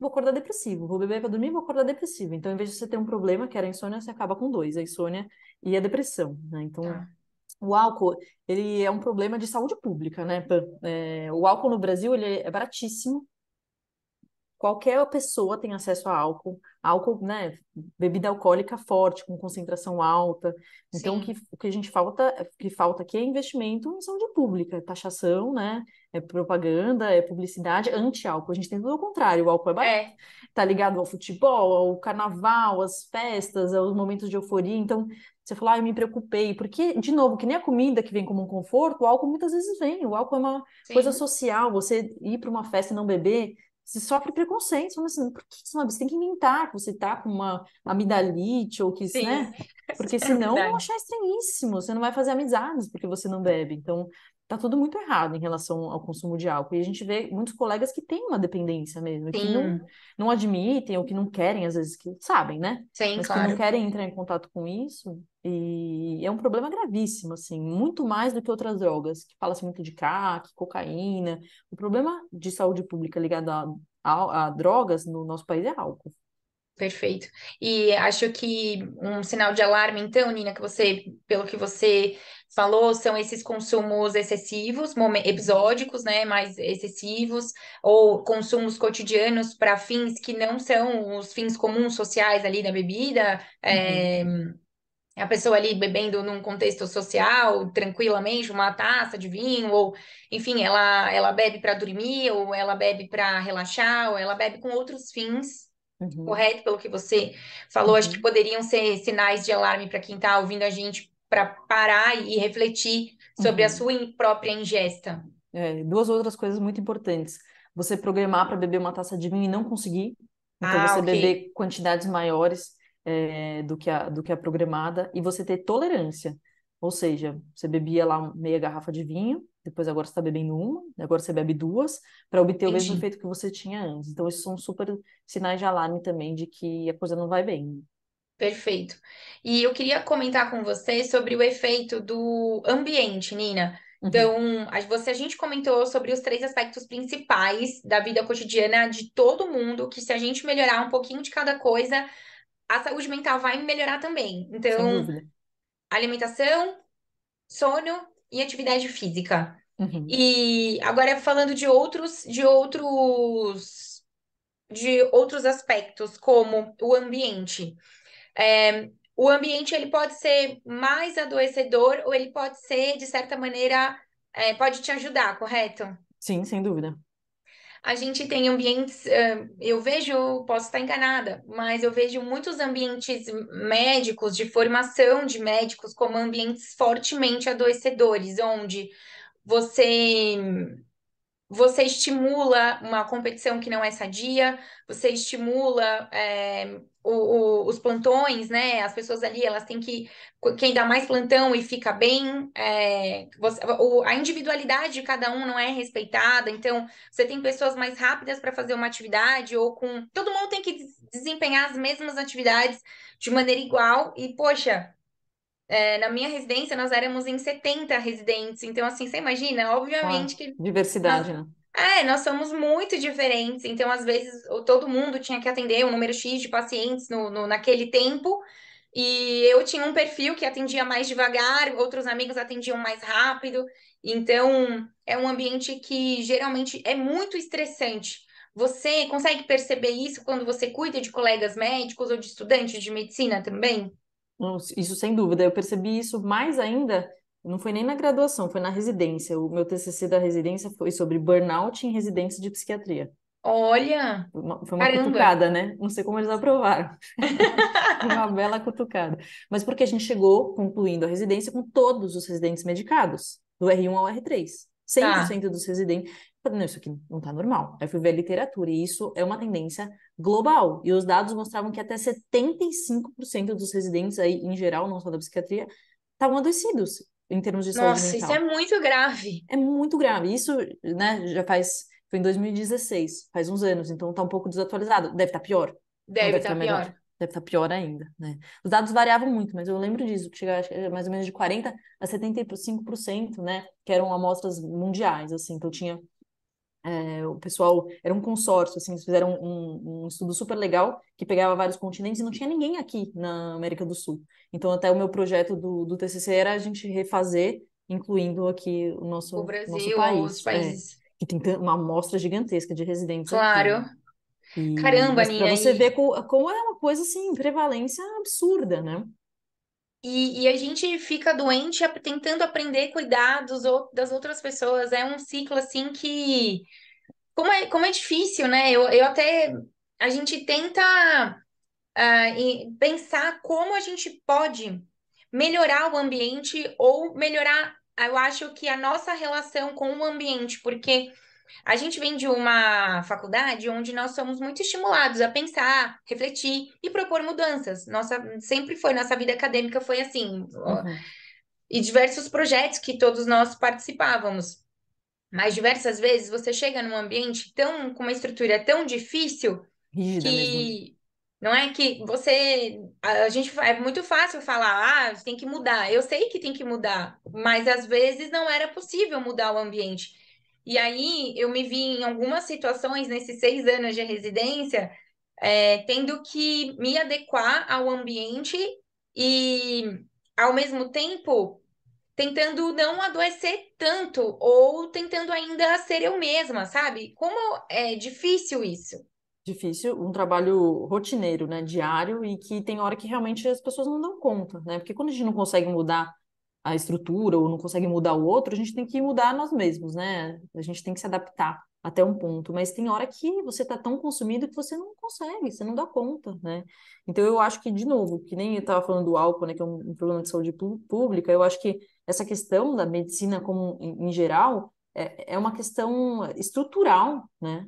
vou acordar depressivo, vou beber para dormir, vou acordar depressivo. Então, em vez de você ter um problema, que era a insônia, você acaba com dois, a insônia e a depressão, né? Então, tá. o álcool, ele é um problema de saúde pública, né? É, o álcool no Brasil, ele é baratíssimo, qualquer pessoa tem acesso a álcool, álcool, né, bebida alcoólica forte, com concentração alta. Então, o que, o que a gente falta, que falta aqui é investimento em saúde pública, é taxação, né, é propaganda, é publicidade anti-álcool. A gente tem tudo o contrário, o álcool é, é. barato, é. tá ligado ao futebol, ao carnaval, às festas, aos momentos de euforia. Então, você fala, ah, eu me preocupei, porque, de novo, que nem a comida que vem como um conforto, o álcool muitas vezes vem. O álcool é uma Sim. coisa social, você ir para uma festa e não beber você sofre preconceito, você assim, por que Você tem que inventar que você tá com uma amidalite ou que isso, né? Porque é senão é vão achar estranhíssimo, você não vai fazer amizades porque você não bebe. Então, tá tudo muito errado em relação ao consumo de álcool. E a gente vê muitos colegas que têm uma dependência mesmo, Sim. que não, não admitem ou que não querem, às vezes, que sabem, né? Sim, Mas claro. que não querem entrar em contato com isso. E é um problema gravíssimo, assim, muito mais do que outras drogas, que fala-se muito de crack, cocaína. O problema de saúde pública ligado a, a, a drogas no nosso país é álcool. Perfeito. E acho que um sinal de alarme, então, Nina, que você, pelo que você falou são esses consumos excessivos, episódicos, né, mais excessivos, ou consumos cotidianos para fins que não são os fins comuns sociais ali da bebida. É, uhum. É a pessoa ali bebendo num contexto social, tranquilamente, uma taça de vinho, ou enfim, ela, ela bebe para dormir, ou ela bebe para relaxar, ou ela bebe com outros fins, uhum. correto? Pelo que você falou, uhum. acho que uhum. poderiam ser sinais de alarme para quem está ouvindo a gente para parar e refletir sobre uhum. a sua própria ingesta. É, duas outras coisas muito importantes. Você programar para beber uma taça de vinho e não conseguir. Então, ah, você okay. beber quantidades maiores é, do, que a, do que a programada. E você ter tolerância. Ou seja, você bebia lá meia garrafa de vinho, depois agora você está bebendo uma, agora você bebe duas, para obter Entendi. o mesmo efeito que você tinha antes. Então, esses são super sinais de alarme também de que a coisa não vai bem. Perfeito. E eu queria comentar com você sobre o efeito do ambiente, Nina. Uhum. Então, a, você, a gente comentou sobre os três aspectos principais da vida cotidiana de todo mundo, que se a gente melhorar um pouquinho de cada coisa, a saúde mental vai melhorar também. Então, alimentação, sono e atividade física. Uhum. E agora falando de outros, de outros, de outros aspectos, como o ambiente. É, o ambiente ele pode ser mais adoecedor ou ele pode ser, de certa maneira, é, pode te ajudar, correto? Sim, sem dúvida. A gente tem ambientes, eu vejo, posso estar enganada, mas eu vejo muitos ambientes médicos, de formação de médicos, como ambientes fortemente adoecedores, onde você você estimula uma competição que não é sadia, você estimula é, o, o, os plantões, né? As pessoas ali, elas têm que. Quem dá mais plantão e fica bem, é, você, o, a individualidade de cada um não é respeitada, então você tem pessoas mais rápidas para fazer uma atividade ou com. Todo mundo tem que desempenhar as mesmas atividades de maneira igual, e poxa. É, na minha residência, nós éramos em 70 residentes. Então, assim, você imagina, obviamente ah, que. Diversidade, nós... né? É, nós somos muito diferentes. Então, às vezes, todo mundo tinha que atender um número X de pacientes no, no naquele tempo. E eu tinha um perfil que atendia mais devagar, outros amigos atendiam mais rápido. Então, é um ambiente que geralmente é muito estressante. Você consegue perceber isso quando você cuida de colegas médicos ou de estudantes de medicina também? Isso sem dúvida. Eu percebi isso mais ainda, não foi nem na graduação, foi na residência. O meu TCC da residência foi sobre burnout em residência de psiquiatria. Olha! foi uma caramba. cutucada, né? Não sei como eles aprovaram. uma bela cutucada. Mas porque a gente chegou, concluindo a residência, com todos os residentes medicados, do R1 ao R3. 100% tá. dos residentes não, isso aqui não está normal. Aí fui ver a literatura, e isso é uma tendência global. E os dados mostravam que até 75% dos residentes aí, em geral, não só da psiquiatria, estavam adoecidos em termos de Nossa, saúde mental. Nossa, isso é muito grave. É muito grave. Isso, né, já faz... Foi em 2016, faz uns anos, então está um pouco desatualizado. Deve estar tá pior. Deve estar tá, tá pior. Deve estar tá pior ainda, né? Os dados variavam muito, mas eu lembro disso, que chegava é mais ou menos de 40% a 75%, né? Que eram amostras mundiais, assim. Então tinha é, o pessoal era um consórcio, assim, eles fizeram um, um, estudo super legal que pegava vários continentes e não tinha ninguém aqui na América do Sul. Então, até o meu projeto do, do TCC era a gente refazer, incluindo aqui o nosso, o Brasil, nosso país. Os é, países. É, que tem uma amostra gigantesca de residentes. Claro. Aqui, né? e, Caramba, Nina. Pra você e... ver como, como é uma coisa assim, prevalência absurda, né? E, e, a gente fica doente tentando aprender a cuidar dos, das outras pessoas. É um ciclo assim que. Como é, como é difícil, né? Eu, eu até. A gente tenta uh, pensar como a gente pode melhorar o ambiente ou melhorar, eu acho que a nossa relação com o ambiente, porque a gente vem de uma faculdade onde nós somos muito estimulados a pensar, refletir e propor mudanças. Nossa, sempre foi, nossa vida acadêmica foi assim. Uhum. E diversos projetos que todos nós participávamos. Mas diversas vezes você chega num ambiente tão com uma estrutura tão difícil Rígida que mesmo. não é que você a gente é muito fácil falar, ah, tem que mudar. Eu sei que tem que mudar, mas às vezes não era possível mudar o ambiente. E aí eu me vi em algumas situações nesses seis anos de residência é, tendo que me adequar ao ambiente e, ao mesmo tempo, tentando não adoecer tanto ou tentando ainda ser eu mesma, sabe? Como é difícil isso. Difícil, um trabalho rotineiro, né? Diário, e que tem hora que realmente as pessoas não dão conta, né? Porque quando a gente não consegue mudar a estrutura ou não consegue mudar o outro, a gente tem que mudar nós mesmos, né? A gente tem que se adaptar até um ponto, mas tem hora que você está tão consumido que você não consegue, você não dá conta, né? Então eu acho que, de novo, que nem eu estava falando do álcool, né, que é um, problema de saúde pública, eu acho que essa questão da medicina como em, em geral é, é uma questão estrutural, né?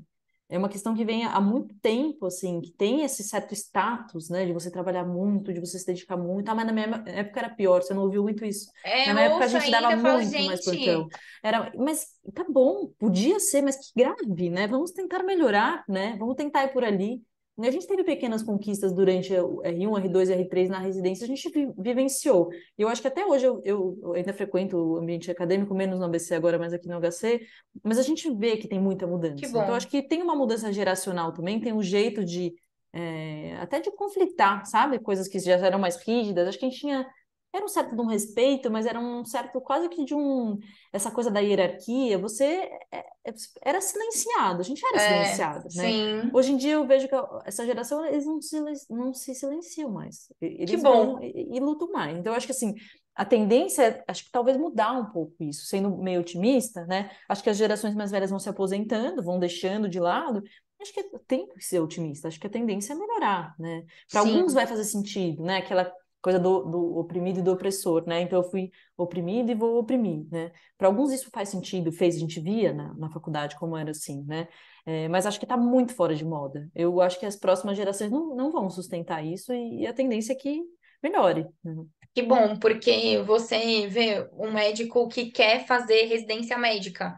é uma questão que vem há muito tempo, assim, que tem esse certo status, né, de você trabalhar muito, de você se dedicar muito. Ah, mas na minha época era pior, você não ouviu muito isso. É, na minha época a gente dava muito gente... mais portão. Era, mas tá bom, podia ser, mas que grave, né? Vamos tentar melhorar, né? Vamos tentar ir por ali. A gente teve pequenas conquistas durante R1, R2, R3 na residência, a gente vivenciou. E eu acho que até hoje eu, eu, ainda frequento o ambiente acadêmico, menos no ABC agora, mas aqui no HC, mas a gente vê que tem muita mudança. Então, eu acho que tem uma mudança geracional também, tem um jeito de é, até de conflitar, sabe? Coisas que já eram mais rígidas. Acho que a gente tinha era um certo de um respeito, mas era um certo quase que de um essa coisa da hierarquia. Você é, é, era silenciado, a gente era é, silenciado, né? Sim. Hoje em dia eu vejo que essa geração eles não se, não se silenciam mais. Eles que bom. E, e lutam mais. Então eu acho que assim a tendência é, acho que talvez mudar um pouco isso, sendo meio otimista, né? Acho que as gerações mais velhas vão se aposentando, vão deixando de lado, acho que tem que ser otimista, acho que a tendência é melhorar, né? Para alguns vai fazer sentido, né? Aquela coisa do, do, oprimido e do opressor, né? Então eu fui oprimido e vou oprimir, né? Para alguns isso faz sentido, fez, a gente via na, na faculdade como era assim, né? É, mas acho que está muito fora de moda. Eu acho que as próximas gerações não, não vão sustentar isso e, e a tendência é que melhore. Né? Que bom, porque você vê um médico que quer fazer residência médica,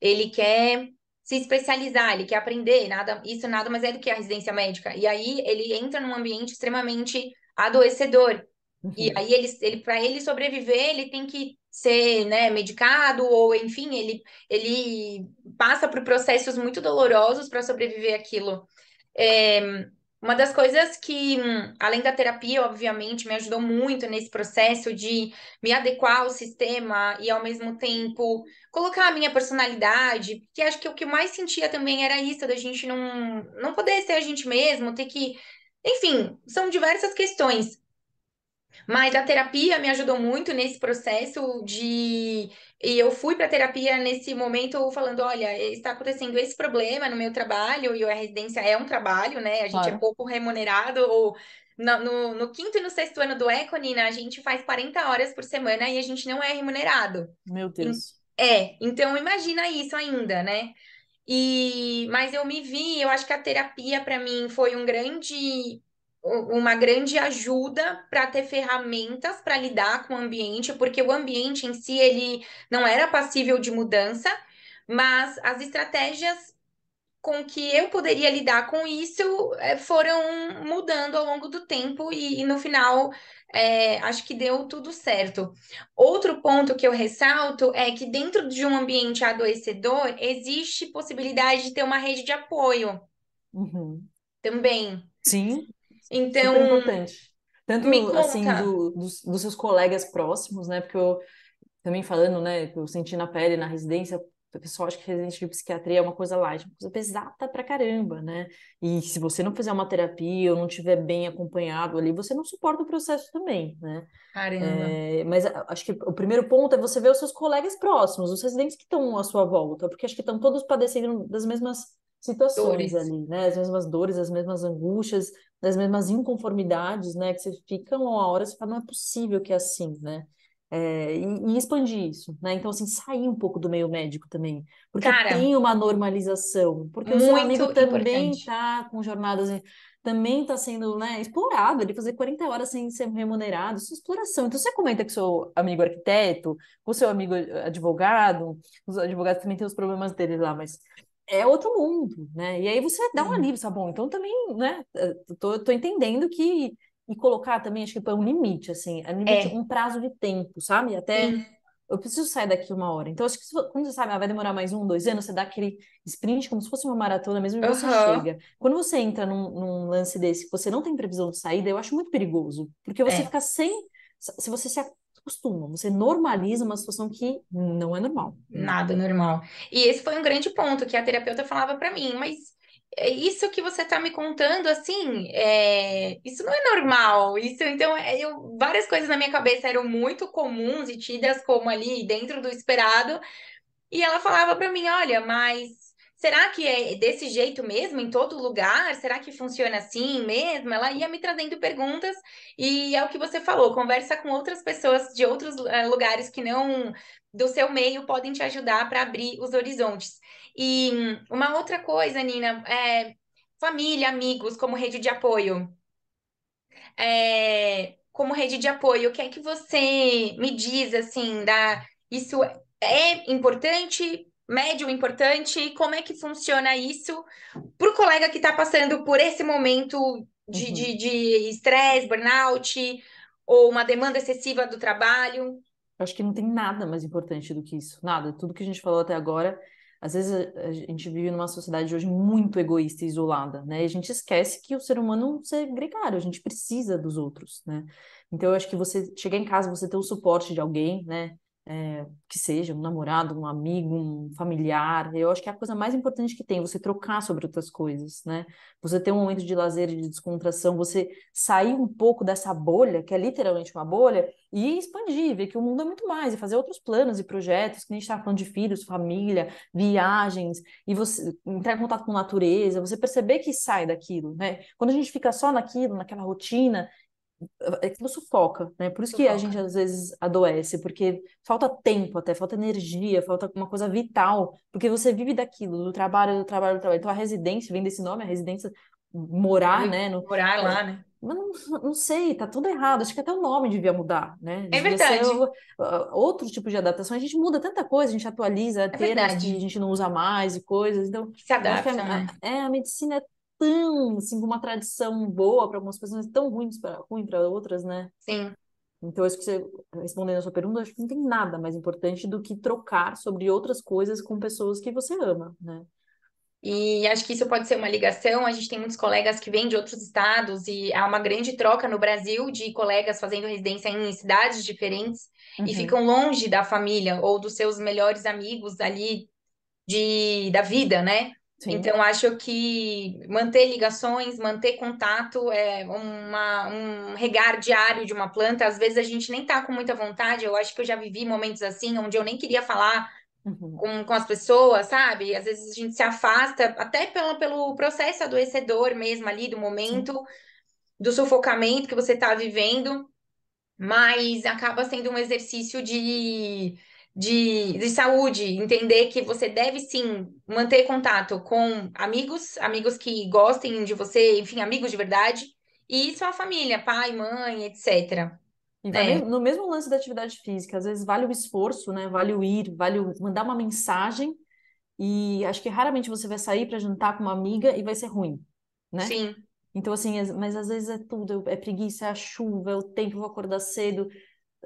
ele quer se especializar, ele quer aprender, nada, isso nada mais é do que a residência médica. E aí ele entra num ambiente extremamente adoecedor. Uhum. E aí ele, ele para ele sobreviver, ele tem que ser né, medicado ou enfim, ele, ele passa por processos muito dolorosos para sobreviver aquilo. É, uma das coisas que, além da terapia, obviamente, me ajudou muito nesse processo de me adequar ao sistema e, ao mesmo tempo, colocar a minha personalidade, que acho que o que mais sentia também era isso, da gente não, não poder ser a gente mesmo, ter que enfim, são diversas questões. Mas a terapia me ajudou muito nesse processo de. E eu fui para terapia nesse momento falando: olha, está acontecendo esse problema no meu trabalho, e a residência é um trabalho, né? A gente é claro. é pouco remunerado, ou no, no, no, quinto e no sexto ano do Econina, né? a gente faz 40 horas por semana e a gente não é remunerado. Meu Deus. É, então imagina isso ainda, né? E mas eu me vi, eu acho que a terapia para mim foi um grande uma grande ajuda para ter ferramentas para lidar com o ambiente, porque o ambiente em si ele não era passível de mudança, mas as estratégias com que eu poderia lidar com isso eh, foram mudando ao longo do tempo e, e no final é, acho que deu tudo certo. Outro ponto que eu ressalto é que dentro de um ambiente adoecedor existe possibilidade de ter uma rede de apoio uhum. também. Sim. Então. Super importante. Tanto assim do, dos, dos seus colegas próximos, né? Porque eu também falando, né? Eu senti na pele na residência o pessoal acha que residente de psiquiatria é uma coisa light, uma coisa pesada pra caramba, né? E se você não fizer uma terapia ou não estiver bem acompanhado ali, você não suporta o processo também, né? Caramba. É, mas acho que o primeiro ponto é você ver os seus colegas próximos, os residentes que estão à sua volta, porque acho que estão todos padecendo das mesmas situações dores. ali, né? As mesmas dores, as mesmas angústias, as mesmas inconformidades, né? Que você fica uma hora, você fala, não é possível que é assim, né? É, e, e, expandir isso, né? Então, assim, sair um pouco do meio médico também. Porque Cara, tem uma normalização. Porque o seu amigo também está com jornadas... Também está sendo né, explorado. Ele fazer 40 horas sem ser remunerado. Isso é exploração. Então, você comenta com seu amigo arquiteto, com seu amigo eh, advogado. Os advogados também têm os problemas deles lá, mas... É outro mundo, né? E aí você dá um alívio, tá bom? Então também, né? Eh, tô, tô entendendo que e colocar também, acho que põe um limite, assim, é um, limite, é. um prazo de tempo, sabe? Até hum. eu preciso sair daqui uma hora. Então, acho que quando você sabe, ah, vai demorar mais um, dois anos, você dá aquele sprint como se fosse uma maratona mesmo e uhum. você chega. Quando você entra num, num, lance desse que você não tem previsão de saída, eu acho muito perigoso, porque você é. fica sem. Se você se acostuma, você normaliza uma situação que não é normal. Nada normal. E esse foi um grande ponto que a terapeuta falava para mim, mas é isso que você está me contando, assim, é... isso não é normal. Isso, então, é, eu... várias coisas na minha cabeça eram muito comuns e tidas como ali dentro do esperado. E ela falava para mim, olha, mas será que é desse jeito mesmo em todo lugar? Será que funciona assim mesmo? Ela ia me trazendo perguntas e é o que você falou, conversa com outras pessoas de outros eh, lugares que não do seu meio podem te ajudar para abrir os horizontes. E uma outra coisa, Nina, é família, amigos como rede de apoio. É, como rede de apoio, o que é que você me diz assim da isso é importante médio, importante, e como é que funciona isso para o colega que está passando por esse momento de, uhum. de, de estresse, burnout, ou uma demanda excessiva do trabalho? Eu acho que não tem nada mais importante do que isso, nada. Tudo que a gente falou até agora, às vezes a, gente vive numa sociedade hoje muito egoísta e isolada, né? E a gente esquece que o ser humano é gregário, a gente precisa dos outros, né? Então eu acho que você chegar em casa, você ter o suporte de alguém, né? é, que seja, um namorado, um amigo, um familiar. Eu acho que é a coisa mais importante que tem, você trocar sobre outras coisas, né? Você ter um momento de lazer de descontração, você sair um pouco dessa bolha, que é literalmente uma bolha, e expandir, ver que o mundo é muito mais, e fazer outros planos e projetos, que a gente está falando de filhos, família, viagens, e você entrar em contato com a natureza, você perceber que sai daquilo, né? Quando a gente fica só naquilo, naquela rotina, aquilo é sufoca, né? Por isso sufoca. que a gente às vezes adoece, porque falta tempo até, falta energia, falta uma coisa vital, porque você vive daquilo, do trabalho, do trabalho, do trabalho. Então a residência, vem desse nome, a residência, morar, né? No, morar então, lá, né? Mas não, não sei, tá tudo errado. Acho que até o nome devia mudar, né? É verdade. Ser, outro tipo de adaptação. A gente muda tanta coisa, a gente atualiza é termos que a gente não usa mais e coisas. Então, Se adapta, a, né? é, a medicina é tão, assim, uma tradição boa para algumas pessoas, tão ruins para ruim para outras, né? Sim. Então, acho que você, respondendo a sua pergunta, acho que não tem nada mais importante do que trocar sobre outras coisas com pessoas que você ama, né? E acho que isso pode ser uma ligação. A gente tem muitos colegas que vêm de outros estados e há uma grande troca no Brasil de colegas fazendo residência em cidades diferentes uhum. e ficam longe da família ou dos seus melhores amigos ali de, da vida, né? Sim. Então, acho que manter ligações, manter contato é uma, um regar diário de uma planta. Às vezes a gente nem tá com muita vontade. Eu acho que eu já vivi momentos assim, onde eu nem queria falar uhum. com, com as pessoas, sabe? Às vezes a gente se afasta, até pelo, pelo processo adoecedor mesmo ali, do momento, Sim. do sufocamento que você está vivendo. Mas acaba sendo um exercício de de, de saúde, entender que você deve sim manter contato com amigos, amigos que gostem de você, enfim, amigos de verdade, e sua família, pai, mãe, etc. É. Né? No mesmo lance da atividade física, às vezes vale o esforço, né? Vale o ir, vale o mandar uma mensagem. E acho que raramente você vai sair para jantar com uma amiga e vai ser ruim, né? Sim. Então, assim, mas às vezes é tudo, é preguiça, é a chuva, é o tempo, vou acordar cedo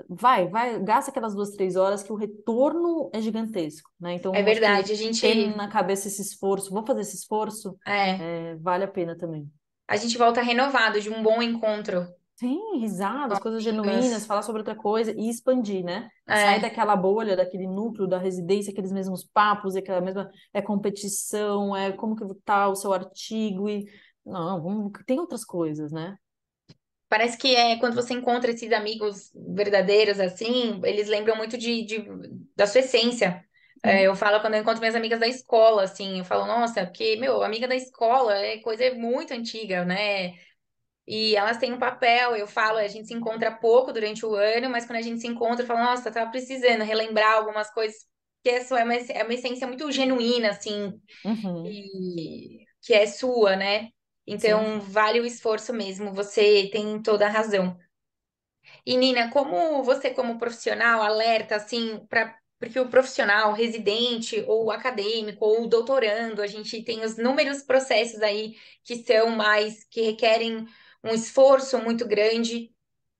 vai, vai, gasta aquelas duas, três horas que o retorno é gigantesco, né? Então, é verdade, a gente tem na cabeça esse esforço, vou fazer esse esforço, é. É, vale a pena também. A gente volta renovado de um bom encontro. Sim, risadas, as coisas genuínas, falar sobre outra coisa e expandir, né? É. Sair daquela bolha, daquele núcleo da residência, aqueles mesmos papos, aquela mesma é competição, é como que tá o seu artigo e não, vamos, tem outras coisas, né? Parece que é quando você encontra esses amigos verdadeiros, assim, eles lembram muito de, de da sua essência. É, uhum. eu falo quando eu encontro minhas amigas da escola, assim, eu falo, nossa, porque, meu, amiga da escola é coisa muito antiga, né? E elas têm um papel, eu falo, a gente se encontra pouco durante o ano, mas quando a gente se encontra, eu falo, nossa, tava precisando relembrar algumas coisas, que é, é, uma, é uma essência muito genuína, assim, uhum. e que é sua, né? Então, Sim. vale o esforço mesmo, você tem toda a razão. E Nina, como você, como profissional, alerta assim para porque o profissional, residente ou acadêmico ou doutorando, a gente tem os inúmeros processos aí que são mais que requerem um esforço muito grande.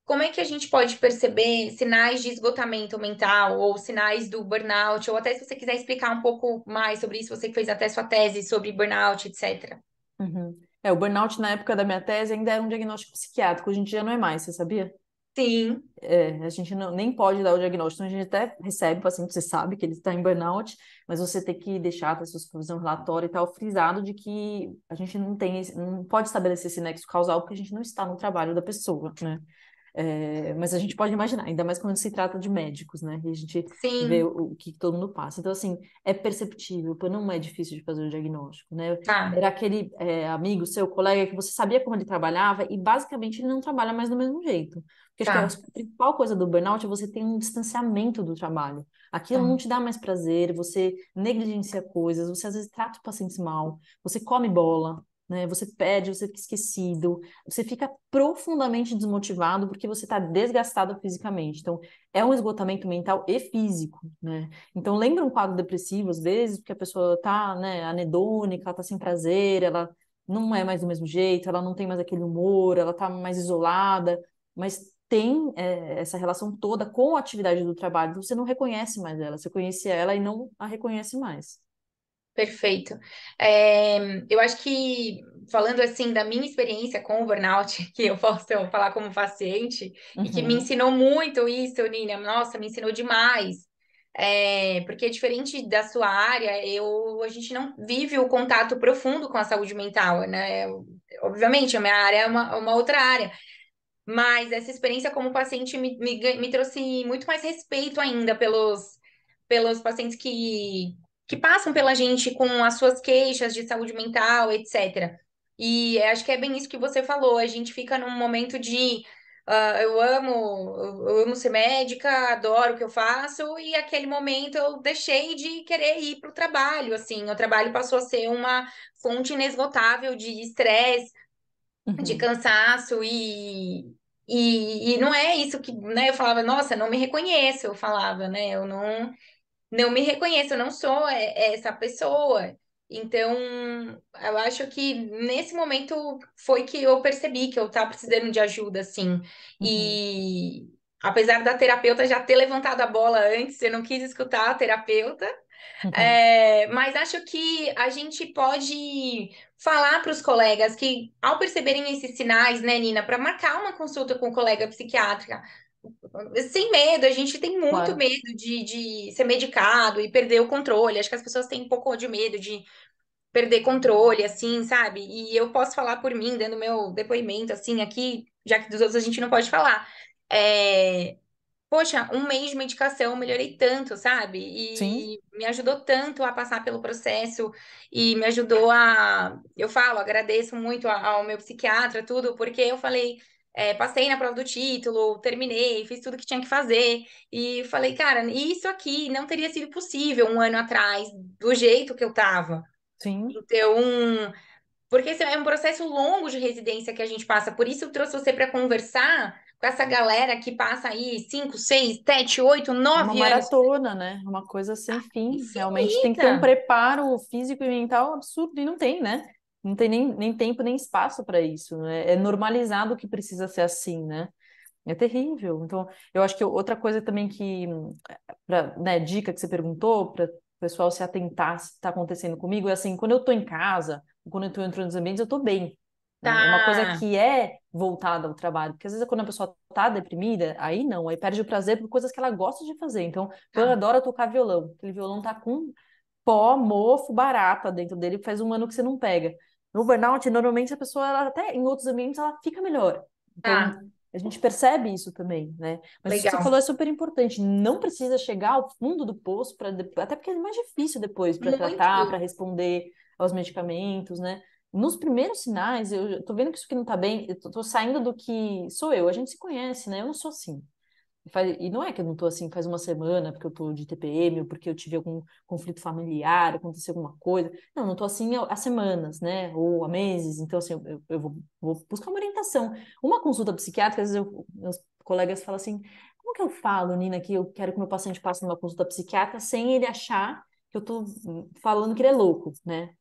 Como é que a gente pode perceber sinais de esgotamento mental ou sinais do burnout? Ou até se você quiser explicar um pouco mais sobre isso, você que fez até sua tese sobre burnout, etc. Uhum. É, o burnout na época da minha tese ainda era um diagnóstico psiquiátrico, hoje em dia não é mais, você sabia? Sim. É, a gente não, nem pode dar o diagnóstico, a gente até recebe o paciente, você sabe que ele está em burnout, mas você tem que deixar a sua supervisão relatória e tal frisado de que a gente não tem, não pode estabelecer esse nexo causal porque a gente não está no trabalho da pessoa, né? É, mas a gente pode imaginar, ainda mais quando se trata de médicos, né? E a gente Sim. vê o, o, que todo mundo passa. Então, assim, é perceptível, não é difícil de fazer o diagnóstico, né? Ah. Era aquele é, amigo, seu colega, que você sabia como ele trabalhava e basicamente ele não trabalha mais do mesmo jeito. Porque tá. acho que tá. a principal coisa do burnout é você ter um distanciamento do trabalho. Aquilo tá. não te dá mais prazer, você negligencia coisas, você às vezes trata o paciente mal, você come bola, né? Você pede, você fica esquecido, você fica profundamente desmotivado porque você está desgastado fisicamente. Então, é um esgotamento mental e físico, né? Então, lembra um quadro depressivo às vezes, porque a pessoa está né, anedônica, ela está sem prazer, ela não é mais do mesmo jeito, ela não tem mais aquele humor, ela está mais isolada, mas tem é, essa relação toda com a atividade do trabalho, você não reconhece mais ela, você conhece ela e não a reconhece mais. Perfeito. É, eu acho que, falando assim da minha experiência com o burnout, que eu posso falar como paciente, uhum. e que me uhum. ensinou muito isso, Nina, nossa, me ensinou demais. É, porque diferente da sua área, eu, a gente não vive o contato profundo com a saúde mental, né? Eu, obviamente, a minha área é uma, uma outra área, mas essa experiência como paciente me, me, me trouxe muito mais respeito ainda pelos, pelos pacientes que que passam pela gente com as suas queixas de saúde mental, etc. E acho que é bem isso que você falou. A gente fica num momento de uh, eu amo, eu amo ser médica, adoro o que eu faço, e aquele momento eu deixei de querer ir para o trabalho. Assim, o trabalho passou a ser uma fonte inesgotável de estresse, uhum. de cansaço e, e, e, não é isso que, né, eu falava, nossa, não me reconheço, eu falava, né, eu não, não me reconheço, eu não sou é, é essa pessoa. Então, eu acho que nesse momento foi que eu percebi que eu estava precisando de ajuda, assim. Uhum. E apesar da terapeuta já ter levantado a bola antes, eu não quis escutar a terapeuta. Uhum. É, mas acho que a gente pode falar para os colegas que, ao perceberem esses sinais, né, Nina, para marcar uma consulta com o colega psiquiátrica sem medo, a gente tem muito claro. medo de, de ser medicado e perder o controle. Acho que as pessoas têm um pouco de medo de perder controle, assim, sabe? E eu posso falar por mim, dando meu depoimento, assim, aqui, já que dos outros a gente não pode falar. É... Poxa, um mês de medicação eu melhorei tanto, sabe? E Sim. me ajudou tanto a passar pelo processo e me ajudou a. Eu falo, agradeço muito ao meu psiquiatra, tudo, porque eu falei, é, passei na prova do título, terminei, fiz tudo que tinha que fazer. E falei, cara, isso aqui não teria sido possível um ano atrás, do jeito que eu tava. Sim. Então, porque esse é um processo longo de residência que a gente passa. Por isso eu trouxe você para conversar com essa galera que passa aí 5, 6, 7, 8, 9 anos. Uma maratona, né? É uma coisa sem ah, fim. Infinita. É realmente tem que ter um preparo físico e mental absurdo e não tem, né? não tem nem, nem tempo nem espaço para isso, né? É normalizado que precisa ser assim, né? É terrível. Então, eu acho que outra coisa também que, pra, né, dica que você perguntou, para o pessoal se atentar se está acontecendo comigo, é assim: quando eu estou em casa, quando eu estou entrando nos ambientes, eu estou bem. Tá. Né? É uma coisa tá. que é voltada ao trabalho, porque às vezes quando a pessoa está deprimida, aí não, aí perde o prazer por coisas que ela gosta de fazer. Então, tá. eu adoro tocar violão, aquele violão tá com pó, mofo, barata dentro dele, faz um ano que você não pega. No burnout, normalmente a pessoa, ela até em outros ambientes, ela fica melhor. Então, ah. a gente percebe isso também, né? Mas Legal. isso que você falou é super importante. Não precisa chegar ao fundo do poço, pra, até porque é mais difícil depois para tratar, para responder aos medicamentos, né? Nos primeiros sinais, eu tô vendo que isso aqui não tá bem, eu tô, tô saindo do que sou eu, a gente se conhece, né? Eu não sou assim. E não é que eu não tô assim faz uma semana porque eu tô de TPM, ou porque eu tive algum conflito familiar, aconteceu alguma coisa. Não, não tô assim há semanas, né? Ou há meses. Então, assim, eu, eu vou, vou, buscar uma orientação. Uma consulta psiquiátrica, às vezes eu, meus colegas falam assim, como que eu falo, Nina, que eu quero que meu paciente passe numa consulta psiquiátrica sem ele achar que eu tô hum, falando que ele é louco, né?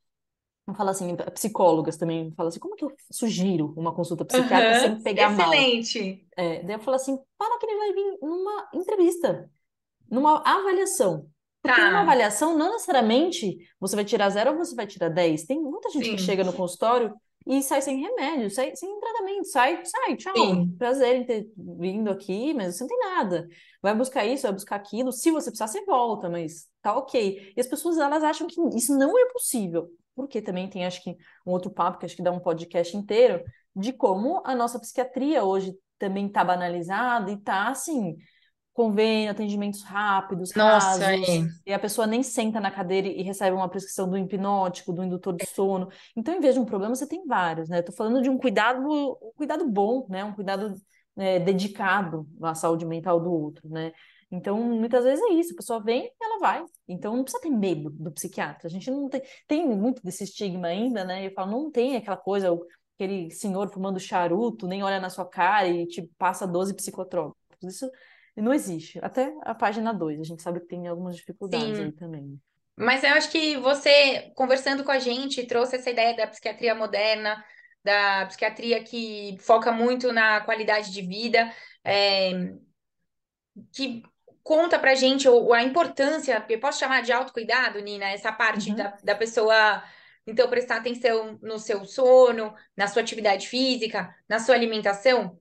fala assim, eh, psicólogas também falam assim, como que eu sugiro uma consulta psiquiátrica uhum, sem pegar excelente. mal? Excelente! É, daí eu falo assim, para que ele vai vir numa entrevista, numa avaliação. Porque tá. numa avaliação, não necessariamente você vai tirar zero ou você vai tirar dez. Tem muita gente Sim. que chega no consultório e sai sem remédio, sai sem sai, sai, tchau. Sim. Prazer em ter vindo aqui, mas você não tem nada. Vai buscar isso, vai buscar aquilo. Se você precisar, você volta, mas tá ok. E as pessoas, elas acham que isso não é possível. Porque também tem, acho que, um outro papo, que acho que dá um podcast inteiro, de como a nossa psiquiatria hoje também tá banalizada e tá, assim, convênio, atendimentos rápidos, Nossa, casos, é. e a pessoa nem senta na cadeira e recebe uma prescrição do hipnótico, do indutor de sono. Então, em vez de um problema, você tem vários, né? Estou falando de um cuidado, um cuidado bom, né? Um cuidado é, dedicado à saúde mental do outro, né? Então, muitas vezes é isso, a pessoa vem e ela vai. Então, não precisa ter medo do psiquiatra. A gente não tem, tem muito desse estigma ainda, né? Eu falo, não tem aquela coisa, aquele senhor fumando charuto, nem olha na sua cara e te tipo, passa 12 psicotrópicos. Isso não existe. Até a página 2, a gente sabe que tem algumas dificuldades Sim. aí também. Mas eu acho que você, conversando com a gente, trouxe essa ideia da psiquiatria moderna, da psiquiatria que foca muito na qualidade de vida, é, que conta pra gente a importância, porque posso chamar de autocuidado, Nina, essa parte uhum. da, da pessoa então prestar atenção no seu sono, na sua atividade física, na sua alimentação,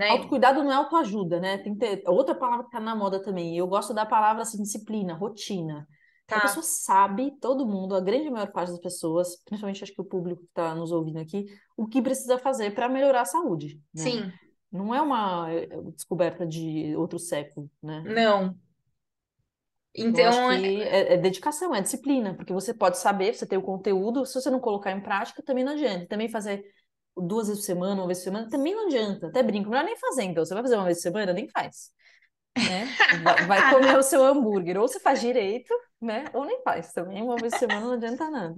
né? Autocuidado não é autoajuda, né? Tem que ter... É outra palavra que tá na moda também. Eu gosto da palavra assim, disciplina, rotina. Tá. A pessoa sabe, todo mundo, a grande maior parte das pessoas, principalmente acho que o público que está nos ouvindo aqui, o que precisa fazer para melhorar a saúde. Né? Sim. Não é uma é, é, descoberta de outro século, né? Não. Então é... é, dedicação, é disciplina, porque você pode saber, você tem o conteúdo, se você não colocar em prática, também não adianta. Também fazer duas vezes por semana, uma vez por semana, também não adianta. Até brinco, melhor nem fazer, então. Você vai fazer uma vez por semana? Nem faz. Né? Vai, comer o seu hambúrguer. Ou você faz direito, né? Ou nem faz também. Uma vez por semana não adianta nada.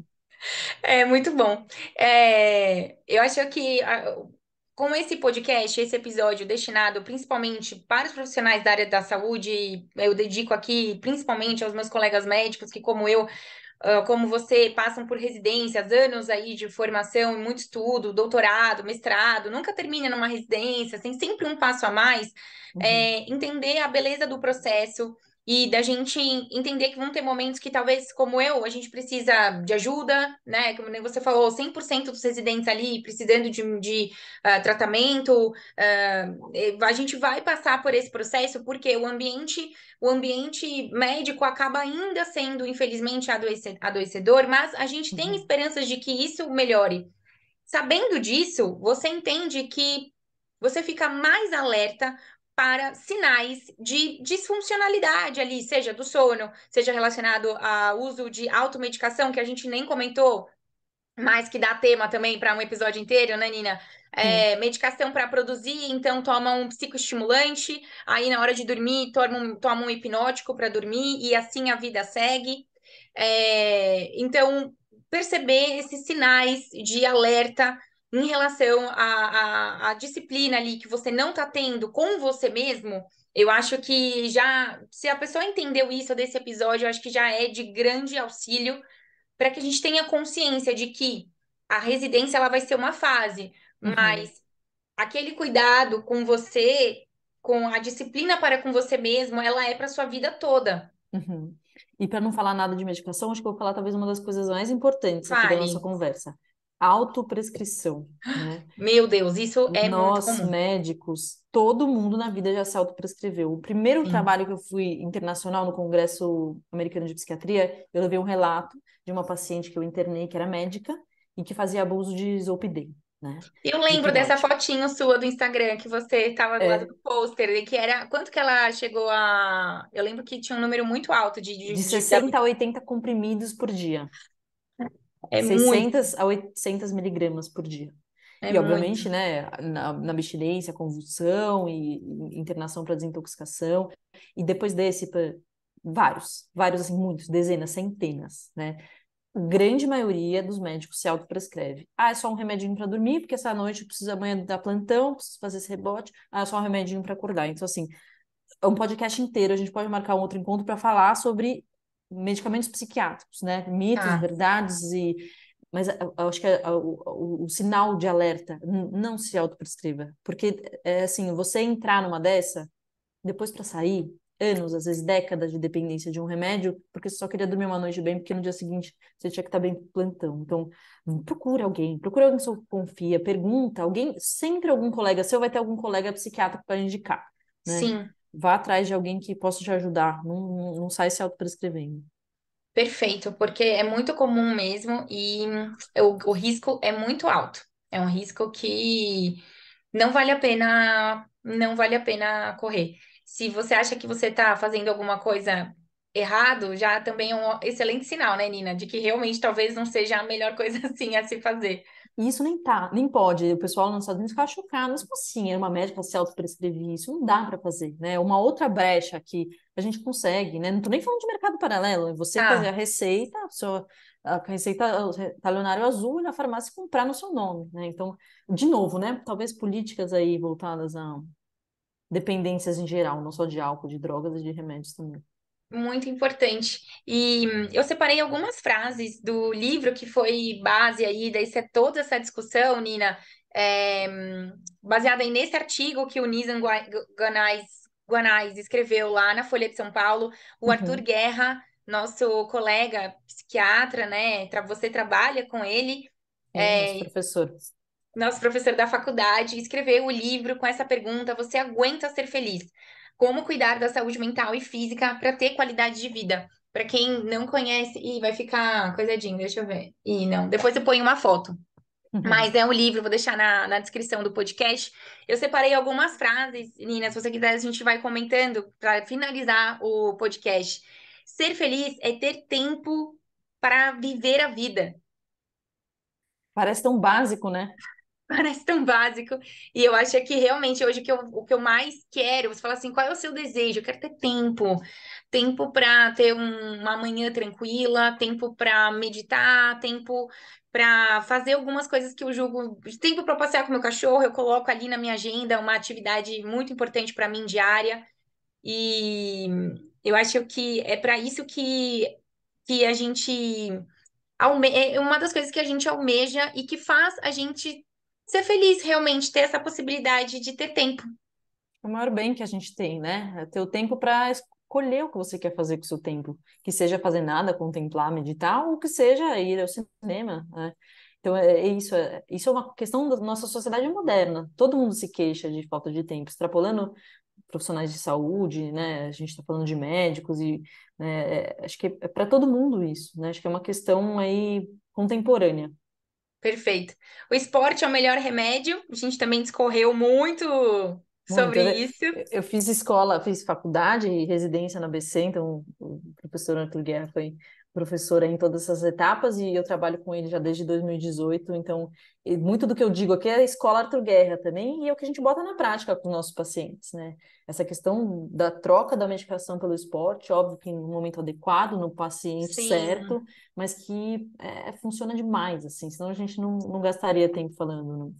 É muito bom. É, eu acho que ah, com esse podcast, esse episódio destinado principalmente para os profissionais da área da saúde, eu dedico aqui principalmente aos meus colegas médicos que, como eu, ah, como você passam por residências, anos aí de formação, muito estudo, doutorado, mestrado, nunca termina numa residência, tem sempre um passo a mais, uhum. é, entender a beleza do processo, e da gente entender que vão ter momentos que talvez, como eu, a gente precisa de ajuda, né? Como você falou, 100% dos residentes ali precisando de, de uh, tratamento, uh, a gente vai passar por esse processo porque o ambiente, o ambiente médico acaba ainda sendo, infelizmente, adoecedor, mas a gente tem uhum. esperanças de que isso melhore. Sabendo disso, você entende que você fica mais alerta para sinais de disfuncionalidade ali, seja do sono, seja relacionado ao uso de automedicação, que a gente nem comentou, mas que dá tema também para um episódio inteiro, né, Nina? É, medicação para produzir, então toma um psicoestimulante, aí na hora de dormir toma um, toma um hipnótico para dormir e assim a vida segue. É, então, perceber esses sinais de alerta em relação à, à, à disciplina ali que você não está tendo com você mesmo, eu acho que já, se a pessoa entendeu isso desse episódio, eu acho que já é de grande auxílio para que a gente tenha consciência de que a residência ela vai ser uma fase, uhum. mas aquele cuidado com você, com a disciplina para com você mesmo, ela é para sua vida toda. Uhum. E para não falar nada de medicação, acho que eu vou falar talvez uma das coisas mais importantes aqui da nossa conversa autoprescrição. Né? Meu Deus, isso é Nós, muito comum. médicos, todo mundo na vida já se autoprescreveu. O primeiro Sim. trabalho que eu fui internacional no Congresso Americano de Psiquiatria, eu levei um relato de uma paciente que eu internei, que era médica, e que fazia abuso de Zolpidem. Né? Eu lembro Muito dessa ótimo. fotinho sua do Instagram que você estava do é. lado do pôster, e que era quanto que ela chegou a. Eu lembro que tinha um número muito alto de. De, de 60 de... a 80 comprimidos por dia. É 600 muito. a 800 miligramas por dia. É e, muito. obviamente, né, na, na abstinência, convulsão e, internação para desintoxicação. E depois desse, pra, vários, vários, assim, muitos, dezenas, centenas, né? grande maioria dos médicos se autoprescreve. Ah, é só um remedinho para dormir, porque essa noite eu preciso amanhã dar plantão, preciso fazer esse rebote. Ah, é só um remedinho para acordar. Então, assim, é um podcast inteiro, a gente pode marcar um outro encontro para falar sobre medicamentos psiquiátricos, né? Mitos, ah. verdades e mas acho que é o, o, o, sinal de alerta não se autoprescreva, porque é, é assim, você entrar numa dessa, depois para sair, anos, às vezes décadas de dependência de um remédio, porque você só queria dormir uma noite bem, porque no dia seguinte você tinha que estar tá bem plantão. Então, procura alguém, procura alguém que você confia, pergunta, alguém, sempre algum colega seu vai ter algum colega psiquiatra para indicar. Né? Sim vá atrás de alguém que possa te ajudar, não, não, não sai se autoprescrevendo. Perfeito, porque é muito comum mesmo e o, o risco é muito alto. É um risco que não vale a pena, não vale a pena correr. Se você acha que você está fazendo alguma coisa errado, já também é um excelente sinal, né, Nina, de que realmente talvez não seja a melhor coisa assim a se fazer. E isso nem tá, nem pode. O pessoal nos Estados Unidos ficava chocado, mas como assim? Era uma médica se autoprescrevia, isso não dá para fazer, né? Uma outra brecha que a gente consegue, né? Não tô nem falando de mercado paralelo, é você ah. fazer a receita, a sua a receita, o talionário azul e na farmácia comprar no seu nome, né? Então, de novo, né? Talvez políticas aí voltadas a dependências em geral, não só de álcool, de drogas e de remédios também. Muito importante. E hum, eu separei algumas frases do livro que foi base aí daí é toda essa discussão, Nina, é, hum, baseada nesse artigo que o Nizam Guanais, Guanais escreveu lá na Folha de São Paulo, o uhum. Arthur Guerra, nosso colega psiquiatra, né? Você trabalha com ele. É, é, nosso professor. Nosso professor da faculdade escreveu o livro com essa pergunta: Você aguenta ser feliz? como cuidar da saúde mental e física para ter qualidade de vida. Para quem não conhece, e vai ficar coisadinho, deixa eu ver. E não, depois eu ponho uma foto. Uhum. Mas é um livro, vou deixar na, na descrição do podcast. Eu separei algumas frases, Nina, se você quiser, a gente vai comentando para finalizar o podcast. Ser feliz é ter tempo para viver a vida. Parece tão básico, né? parece tão básico. E eu acho é que realmente hoje o que eu, o que eu mais quero, você fala assim, qual é o seu desejo? Eu quero ter tempo. Tempo para ter um, uma manhã tranquila, tempo para meditar, tempo para fazer algumas coisas que eu julgo. Tempo para passear com meu cachorro, eu coloco ali na minha agenda uma atividade muito importante para mim diária. E eu acho que é para isso que, que a gente. Alme... É uma das coisas que a gente almeja e que faz a gente ser feliz realmente, ter essa possibilidade de ter tempo. É o maior bem que a gente tem, né? É ter o tempo para escolher o que você quer fazer com o seu tempo. Que seja fazer nada, contemplar, meditar, ou que seja ir ao cinema, né? Então, é, é, isso, é, isso é uma questão da nossa sociedade moderna. Todo mundo se queixa de falta de tempo, extrapolando profissionais de saúde, né? A gente está falando de médicos e né? É, acho que é para todo mundo isso, né? Acho que é uma questão aí contemporânea. Perfeito. O esporte é o melhor remédio. A gente também discorreu muito sobre muito. isso. Eu, eu fiz escola, fiz faculdade e residência na BC, então o professor Antônio Guerra foi professora em todas essas etapas e eu trabalho com ele já desde 2018, então muito do que eu digo aqui é escola Arthur Guerra também e é o que a gente bota na prática com os nossos pacientes, né? Essa questão da troca da medicação pelo esporte, óbvio que no momento adequado, no paciente Sim. certo, mas que é, funciona demais, assim, senão a gente não, não gastaria tempo falando, não. Né?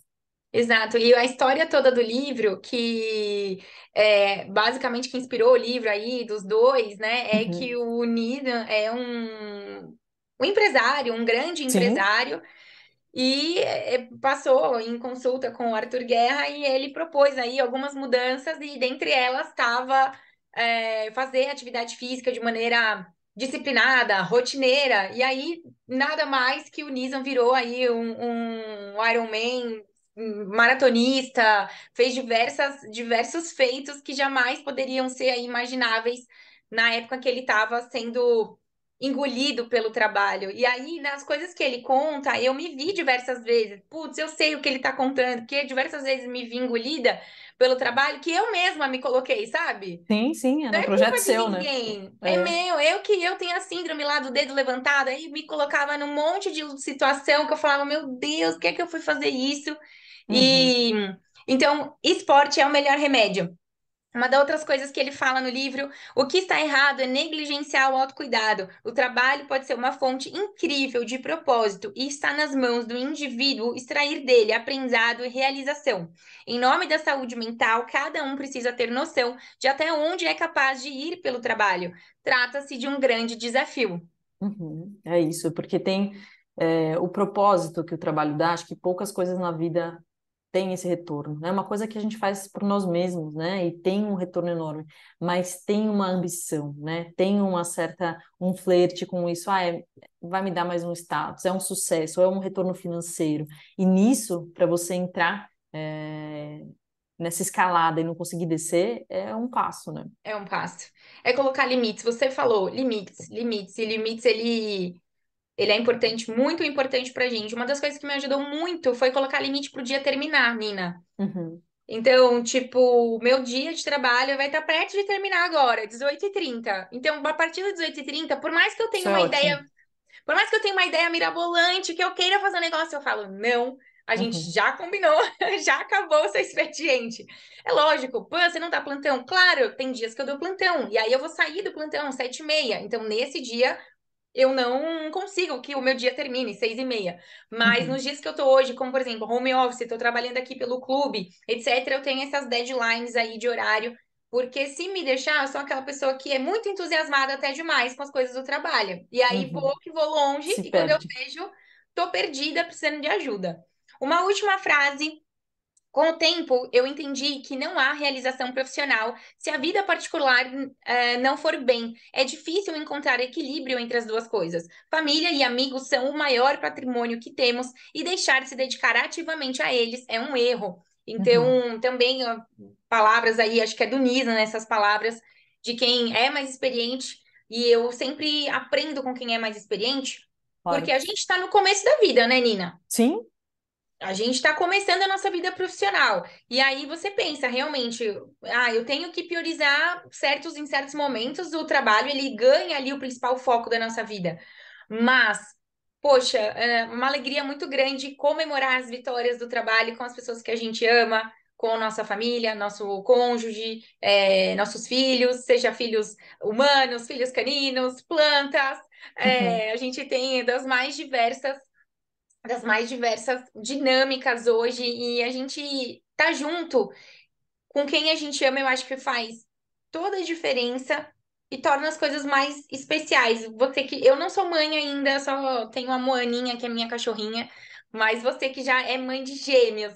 Exato, e a história toda do livro, que é, basicamente que inspirou o livro aí dos dois, né, é uhum. que o Nidan é um, um empresário, um grande empresário, Sim. e é, passou em consulta com o Arthur Guerra e ele propôs aí algumas mudanças e dentre elas estava é, fazer atividade física de maneira disciplinada, rotineira, e aí nada mais que o Nissan virou aí um, um Iron Man maratonista, fez diversas, diversos feitos que jamais poderiam ser imagináveis na época que ele estava sendo engolido pelo trabalho. E aí, nas coisas que ele conta, eu me vi diversas vezes. Putz, eu sei o que ele está contando, porque diversas vezes me vi engolida, pelo trabalho que eu mesma me coloquei, sabe? Sim, sim, é no é projeto seu, né? ninguém. né? É. é. meu, eu que eu tenho a síndrome lá do dedo levantado, aí me colocava num monte de situação que eu falava, meu Deus, o que é que eu fui fazer isso? Uhum. E então, esporte é o melhor remédio. Uma das outras coisas que ele fala no livro, o que está errado é negligenciar o autocuidado. O trabalho pode ser uma fonte incrível de propósito e está nas mãos do indivíduo extrair dele aprendizado e realização. Em nome da saúde mental, cada um precisa ter noção de até onde é capaz de ir pelo trabalho. Trata-se de um grande desafio. Uhum, é isso, porque tem é, o propósito que o trabalho dá, acho que poucas coisas na vida tem esse retorno. Né? É né? uma coisa que a gente faz por nós mesmos, né? E tem um retorno enorme, mas tem uma ambição, né? Tem uma certa um flerte com isso. Ah, é, vai me dar mais um status, é um sucesso, é um retorno financeiro. E nisso, para você entrar é, nessa escalada e não conseguir descer, é um passo, né? É um passo. É colocar limites. Você falou limites, limites e limites ele ele é importante, muito importante pra gente. Uma das coisas que me ajudou muito foi colocar limite pro dia terminar, Nina. Uhum. Então, tipo, meu dia de trabalho vai estar tá perto de terminar agora, 18h30. Então, a partir das 18h30, por mais que eu tenha é uma ideia. Por mais que eu tenha uma ideia mirabolante, que eu queira fazer um negócio, eu falo, não, a gente uhum. já combinou, já acabou o seu expediente. É lógico, pô, você não dá plantão? Claro, tem dias que eu dou plantão. E aí eu vou sair do plantão às 7h30. Então, nesse dia, eu não consigo que o meu dia termine seis e meia. Mas uhum. nos dias que eu tô hoje, como por exemplo, home office, tô trabalhando aqui pelo clube, etc., eu tenho essas deadlines aí de horário, porque se me deixar, eu sou aquela pessoa que é muito entusiasmada até demais com as coisas do trabalho. E aí uhum. vou que vou longe, se e perde. quando eu vejo, tô perdida, precisando de ajuda. Uma última frase com o tempo, eu entendi que não há realização profissional se a vida particular uh, não for bem. É difícil encontrar equilíbrio entre as duas coisas. Família e amigos são o maior patrimônio que temos e deixar se dedicar ativamente a eles é um erro. Então, uhum. também palavras aí, acho que é do Nisa nessas né, palavras de quem é mais experiente e eu sempre aprendo com quem é mais experiente, claro. porque a gente está no começo da vida, né, Nina? Sim, a gente está começando a nossa vida profissional. E aí você pensa, realmente, ah, eu tenho que priorizar certos em certos momentos o trabalho, ele ganha ali o principal foco da nossa vida. Mas, poxa, é uma alegria muito grande comemorar as vitórias do trabalho com as pessoas que a gente ama, com a nossa família, nosso cônjuge, é, nossos filhos, seja filhos humanos, filhos caninos, plantas. É, uhum. A gente tem das mais diversas das mais diversas dinâmicas hoje e a gente tá junto com quem a gente ama, eu acho que faz toda a diferença e torna as coisas mais especiais. Você que eu não sou mãe ainda, só tenho a Moaninha, que é minha cachorrinha, mas você que já é mãe de gêmeos,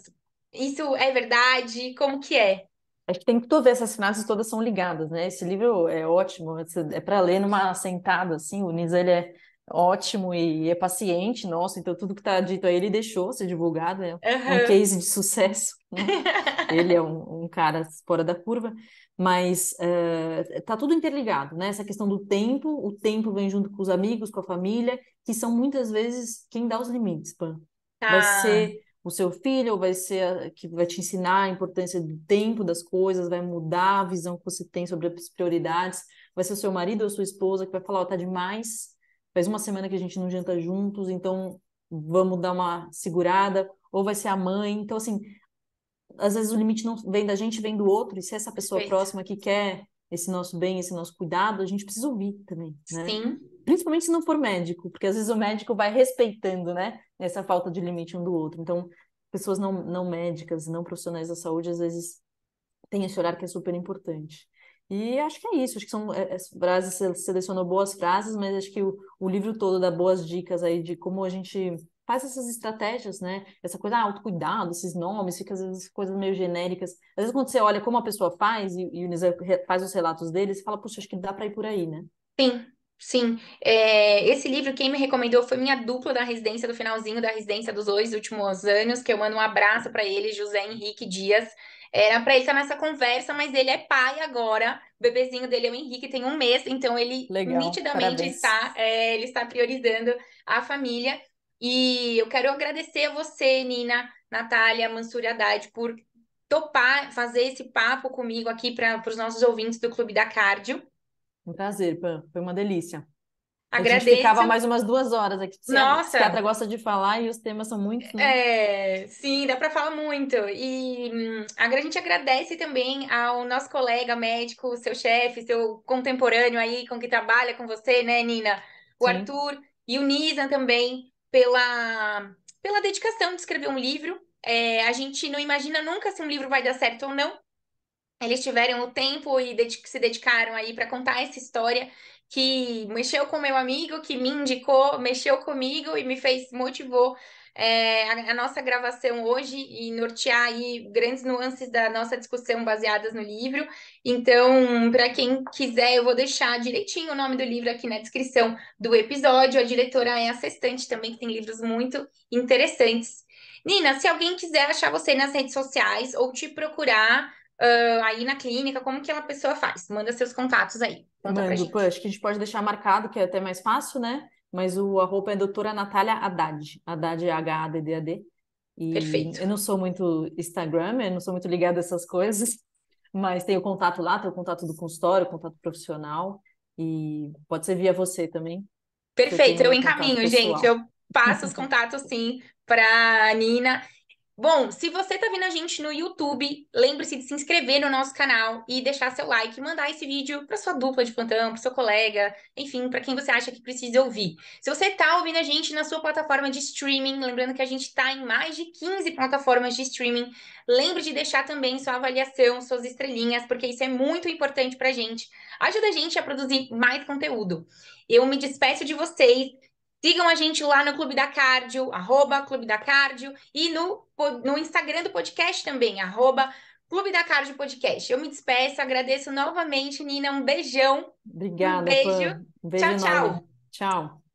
isso é verdade? Como que é? É que tem que tu ver, essas frases todas são ligadas, né? Esse livro é ótimo, é para ler numa sentada, assim, o Nisa, ele é ótimo e é paciente, nossa, então tudo que está dito aí ele deixou ser divulgado, é uhum. um case de sucesso. Né? ele é um, um, cara fora da curva, mas uh, tudo interligado, né? Essa questão do tempo, o tempo vem junto com os amigos, com a família, que são muitas vezes quem dá os limites, Pan. Tá. Vai ser o seu filho, vai ser a, que vai te ensinar a importância do tempo, das coisas, vai mudar a visão que você tem sobre as prioridades, vai ser o seu marido ou sua esposa que vai falar, ó, oh, tá demais, faz uma semana que a gente não janta juntos, então vamos dar uma segurada, ou vai ser a mãe. Então, assim, às vezes o limite não vem da gente, vem do outro, e se essa pessoa Perfeito. próxima que quer esse nosso bem, esse nosso cuidado, a gente precisa ouvir também, né? Sim. Principalmente se não for médico, porque às vezes o médico vai respeitando, né, essa falta de limite um do outro. Então, pessoas não, não médicas, não profissionais da saúde, às vezes tem esse olhar que é super importante. E acho que é isso, acho que são é, é, frases, você selecionou boas frases, mas acho que o, o livro todo dá boas dicas aí de como a gente faz essas estratégias, né? Essa coisa, ah, autocuidado, esses nomes, fica às vezes coisas meio genéricas. Às vezes quando você olha como a pessoa faz, e, e o Nizar faz os relatos dele, você fala, puxa, acho que dá para ir por aí, né? Sim, Sim, é, esse livro quem me recomendou foi minha dupla da residência, do finalzinho da residência dos dois últimos anos, que eu mando um abraço para ele, José Henrique Dias. Era para ele estar nessa conversa, mas ele é pai agora. O bebezinho dele é o Henrique, tem um mês, então ele Legal, nitidamente está, é, ele está priorizando a família. E eu quero agradecer a você, Nina, Natália, Mansur Haddad, por topar fazer esse papo comigo aqui para os nossos ouvintes do Clube da Cardio. Um prazer, Pan. Foi uma delícia. Agradeço. A gente ficava mais umas duas horas aqui. Nossa! a psiquiatra gosta de falar e os temas são muito. Né? É, sim, dá para falar muito. E hum, a gente agradece também ao nosso colega médico, seu chefe, seu contemporâneo aí, com que trabalha com você, né, Nina? O sim. Arthur e o Nisa também, pela, pela dedicação de escrever um livro. É, a gente não imagina nunca se um livro vai dar certo ou não. Eles tiveram o tempo e se dedicaram aí para contar essa história que mexeu com meu amigo, que me indicou, mexeu comigo e me fez, motivou é, a, a, nossa gravação hoje e nortear aí grandes nuances da nossa discussão baseadas no livro. Então, para quem quiser, eu vou deixar direitinho o nome do livro aqui na descrição do episódio. A diretora é assistente também, que tem livros muito interessantes. Nina, se alguém quiser achar você nas redes sociais ou te procurar uh, aí na clínica, como que a pessoa faz? Manda seus contatos aí. Pô, acho que a gente pode deixar marcado, que é até mais fácil, né? Mas o arroba é doutora Natália Haddad. Haddad é H-A-D-D-A-D. Perfeito. Eu não sou muito Instagram, eu não sou muito ligada a essas coisas, mas tem o contato lá, tem o contato do consultório, contato profissional, e pode ser via você também. Perfeito, eu encaminho, gente. Eu passo os contatos sim para Nina. Bom, se você tá vendo a gente no YouTube, lembre-se de se inscrever no nosso canal e deixar seu like, mandar esse vídeo para sua dupla de plantão, para seu colega, enfim, para quem você acha que precisa ouvir. Se você tá ouvindo a gente na sua plataforma de streaming, lembrando que a gente tá em mais de 15 plataformas de streaming, lembre de deixar também sua avaliação, suas estrelinhas, porque isso é muito importante pra gente. Ajuda a gente a produzir mais conteúdo. Eu me despeço de vocês Sigam a gente lá no Clube da Cardio, arroba Clube da Cardio, e no, no Instagram do podcast também, arroba Clube da Cardio Podcast. Eu me despeço, agradeço novamente, Nina. Um beijão. Obrigada. Um beijo. Um beijo tchau, enorme. tchau. Tchau.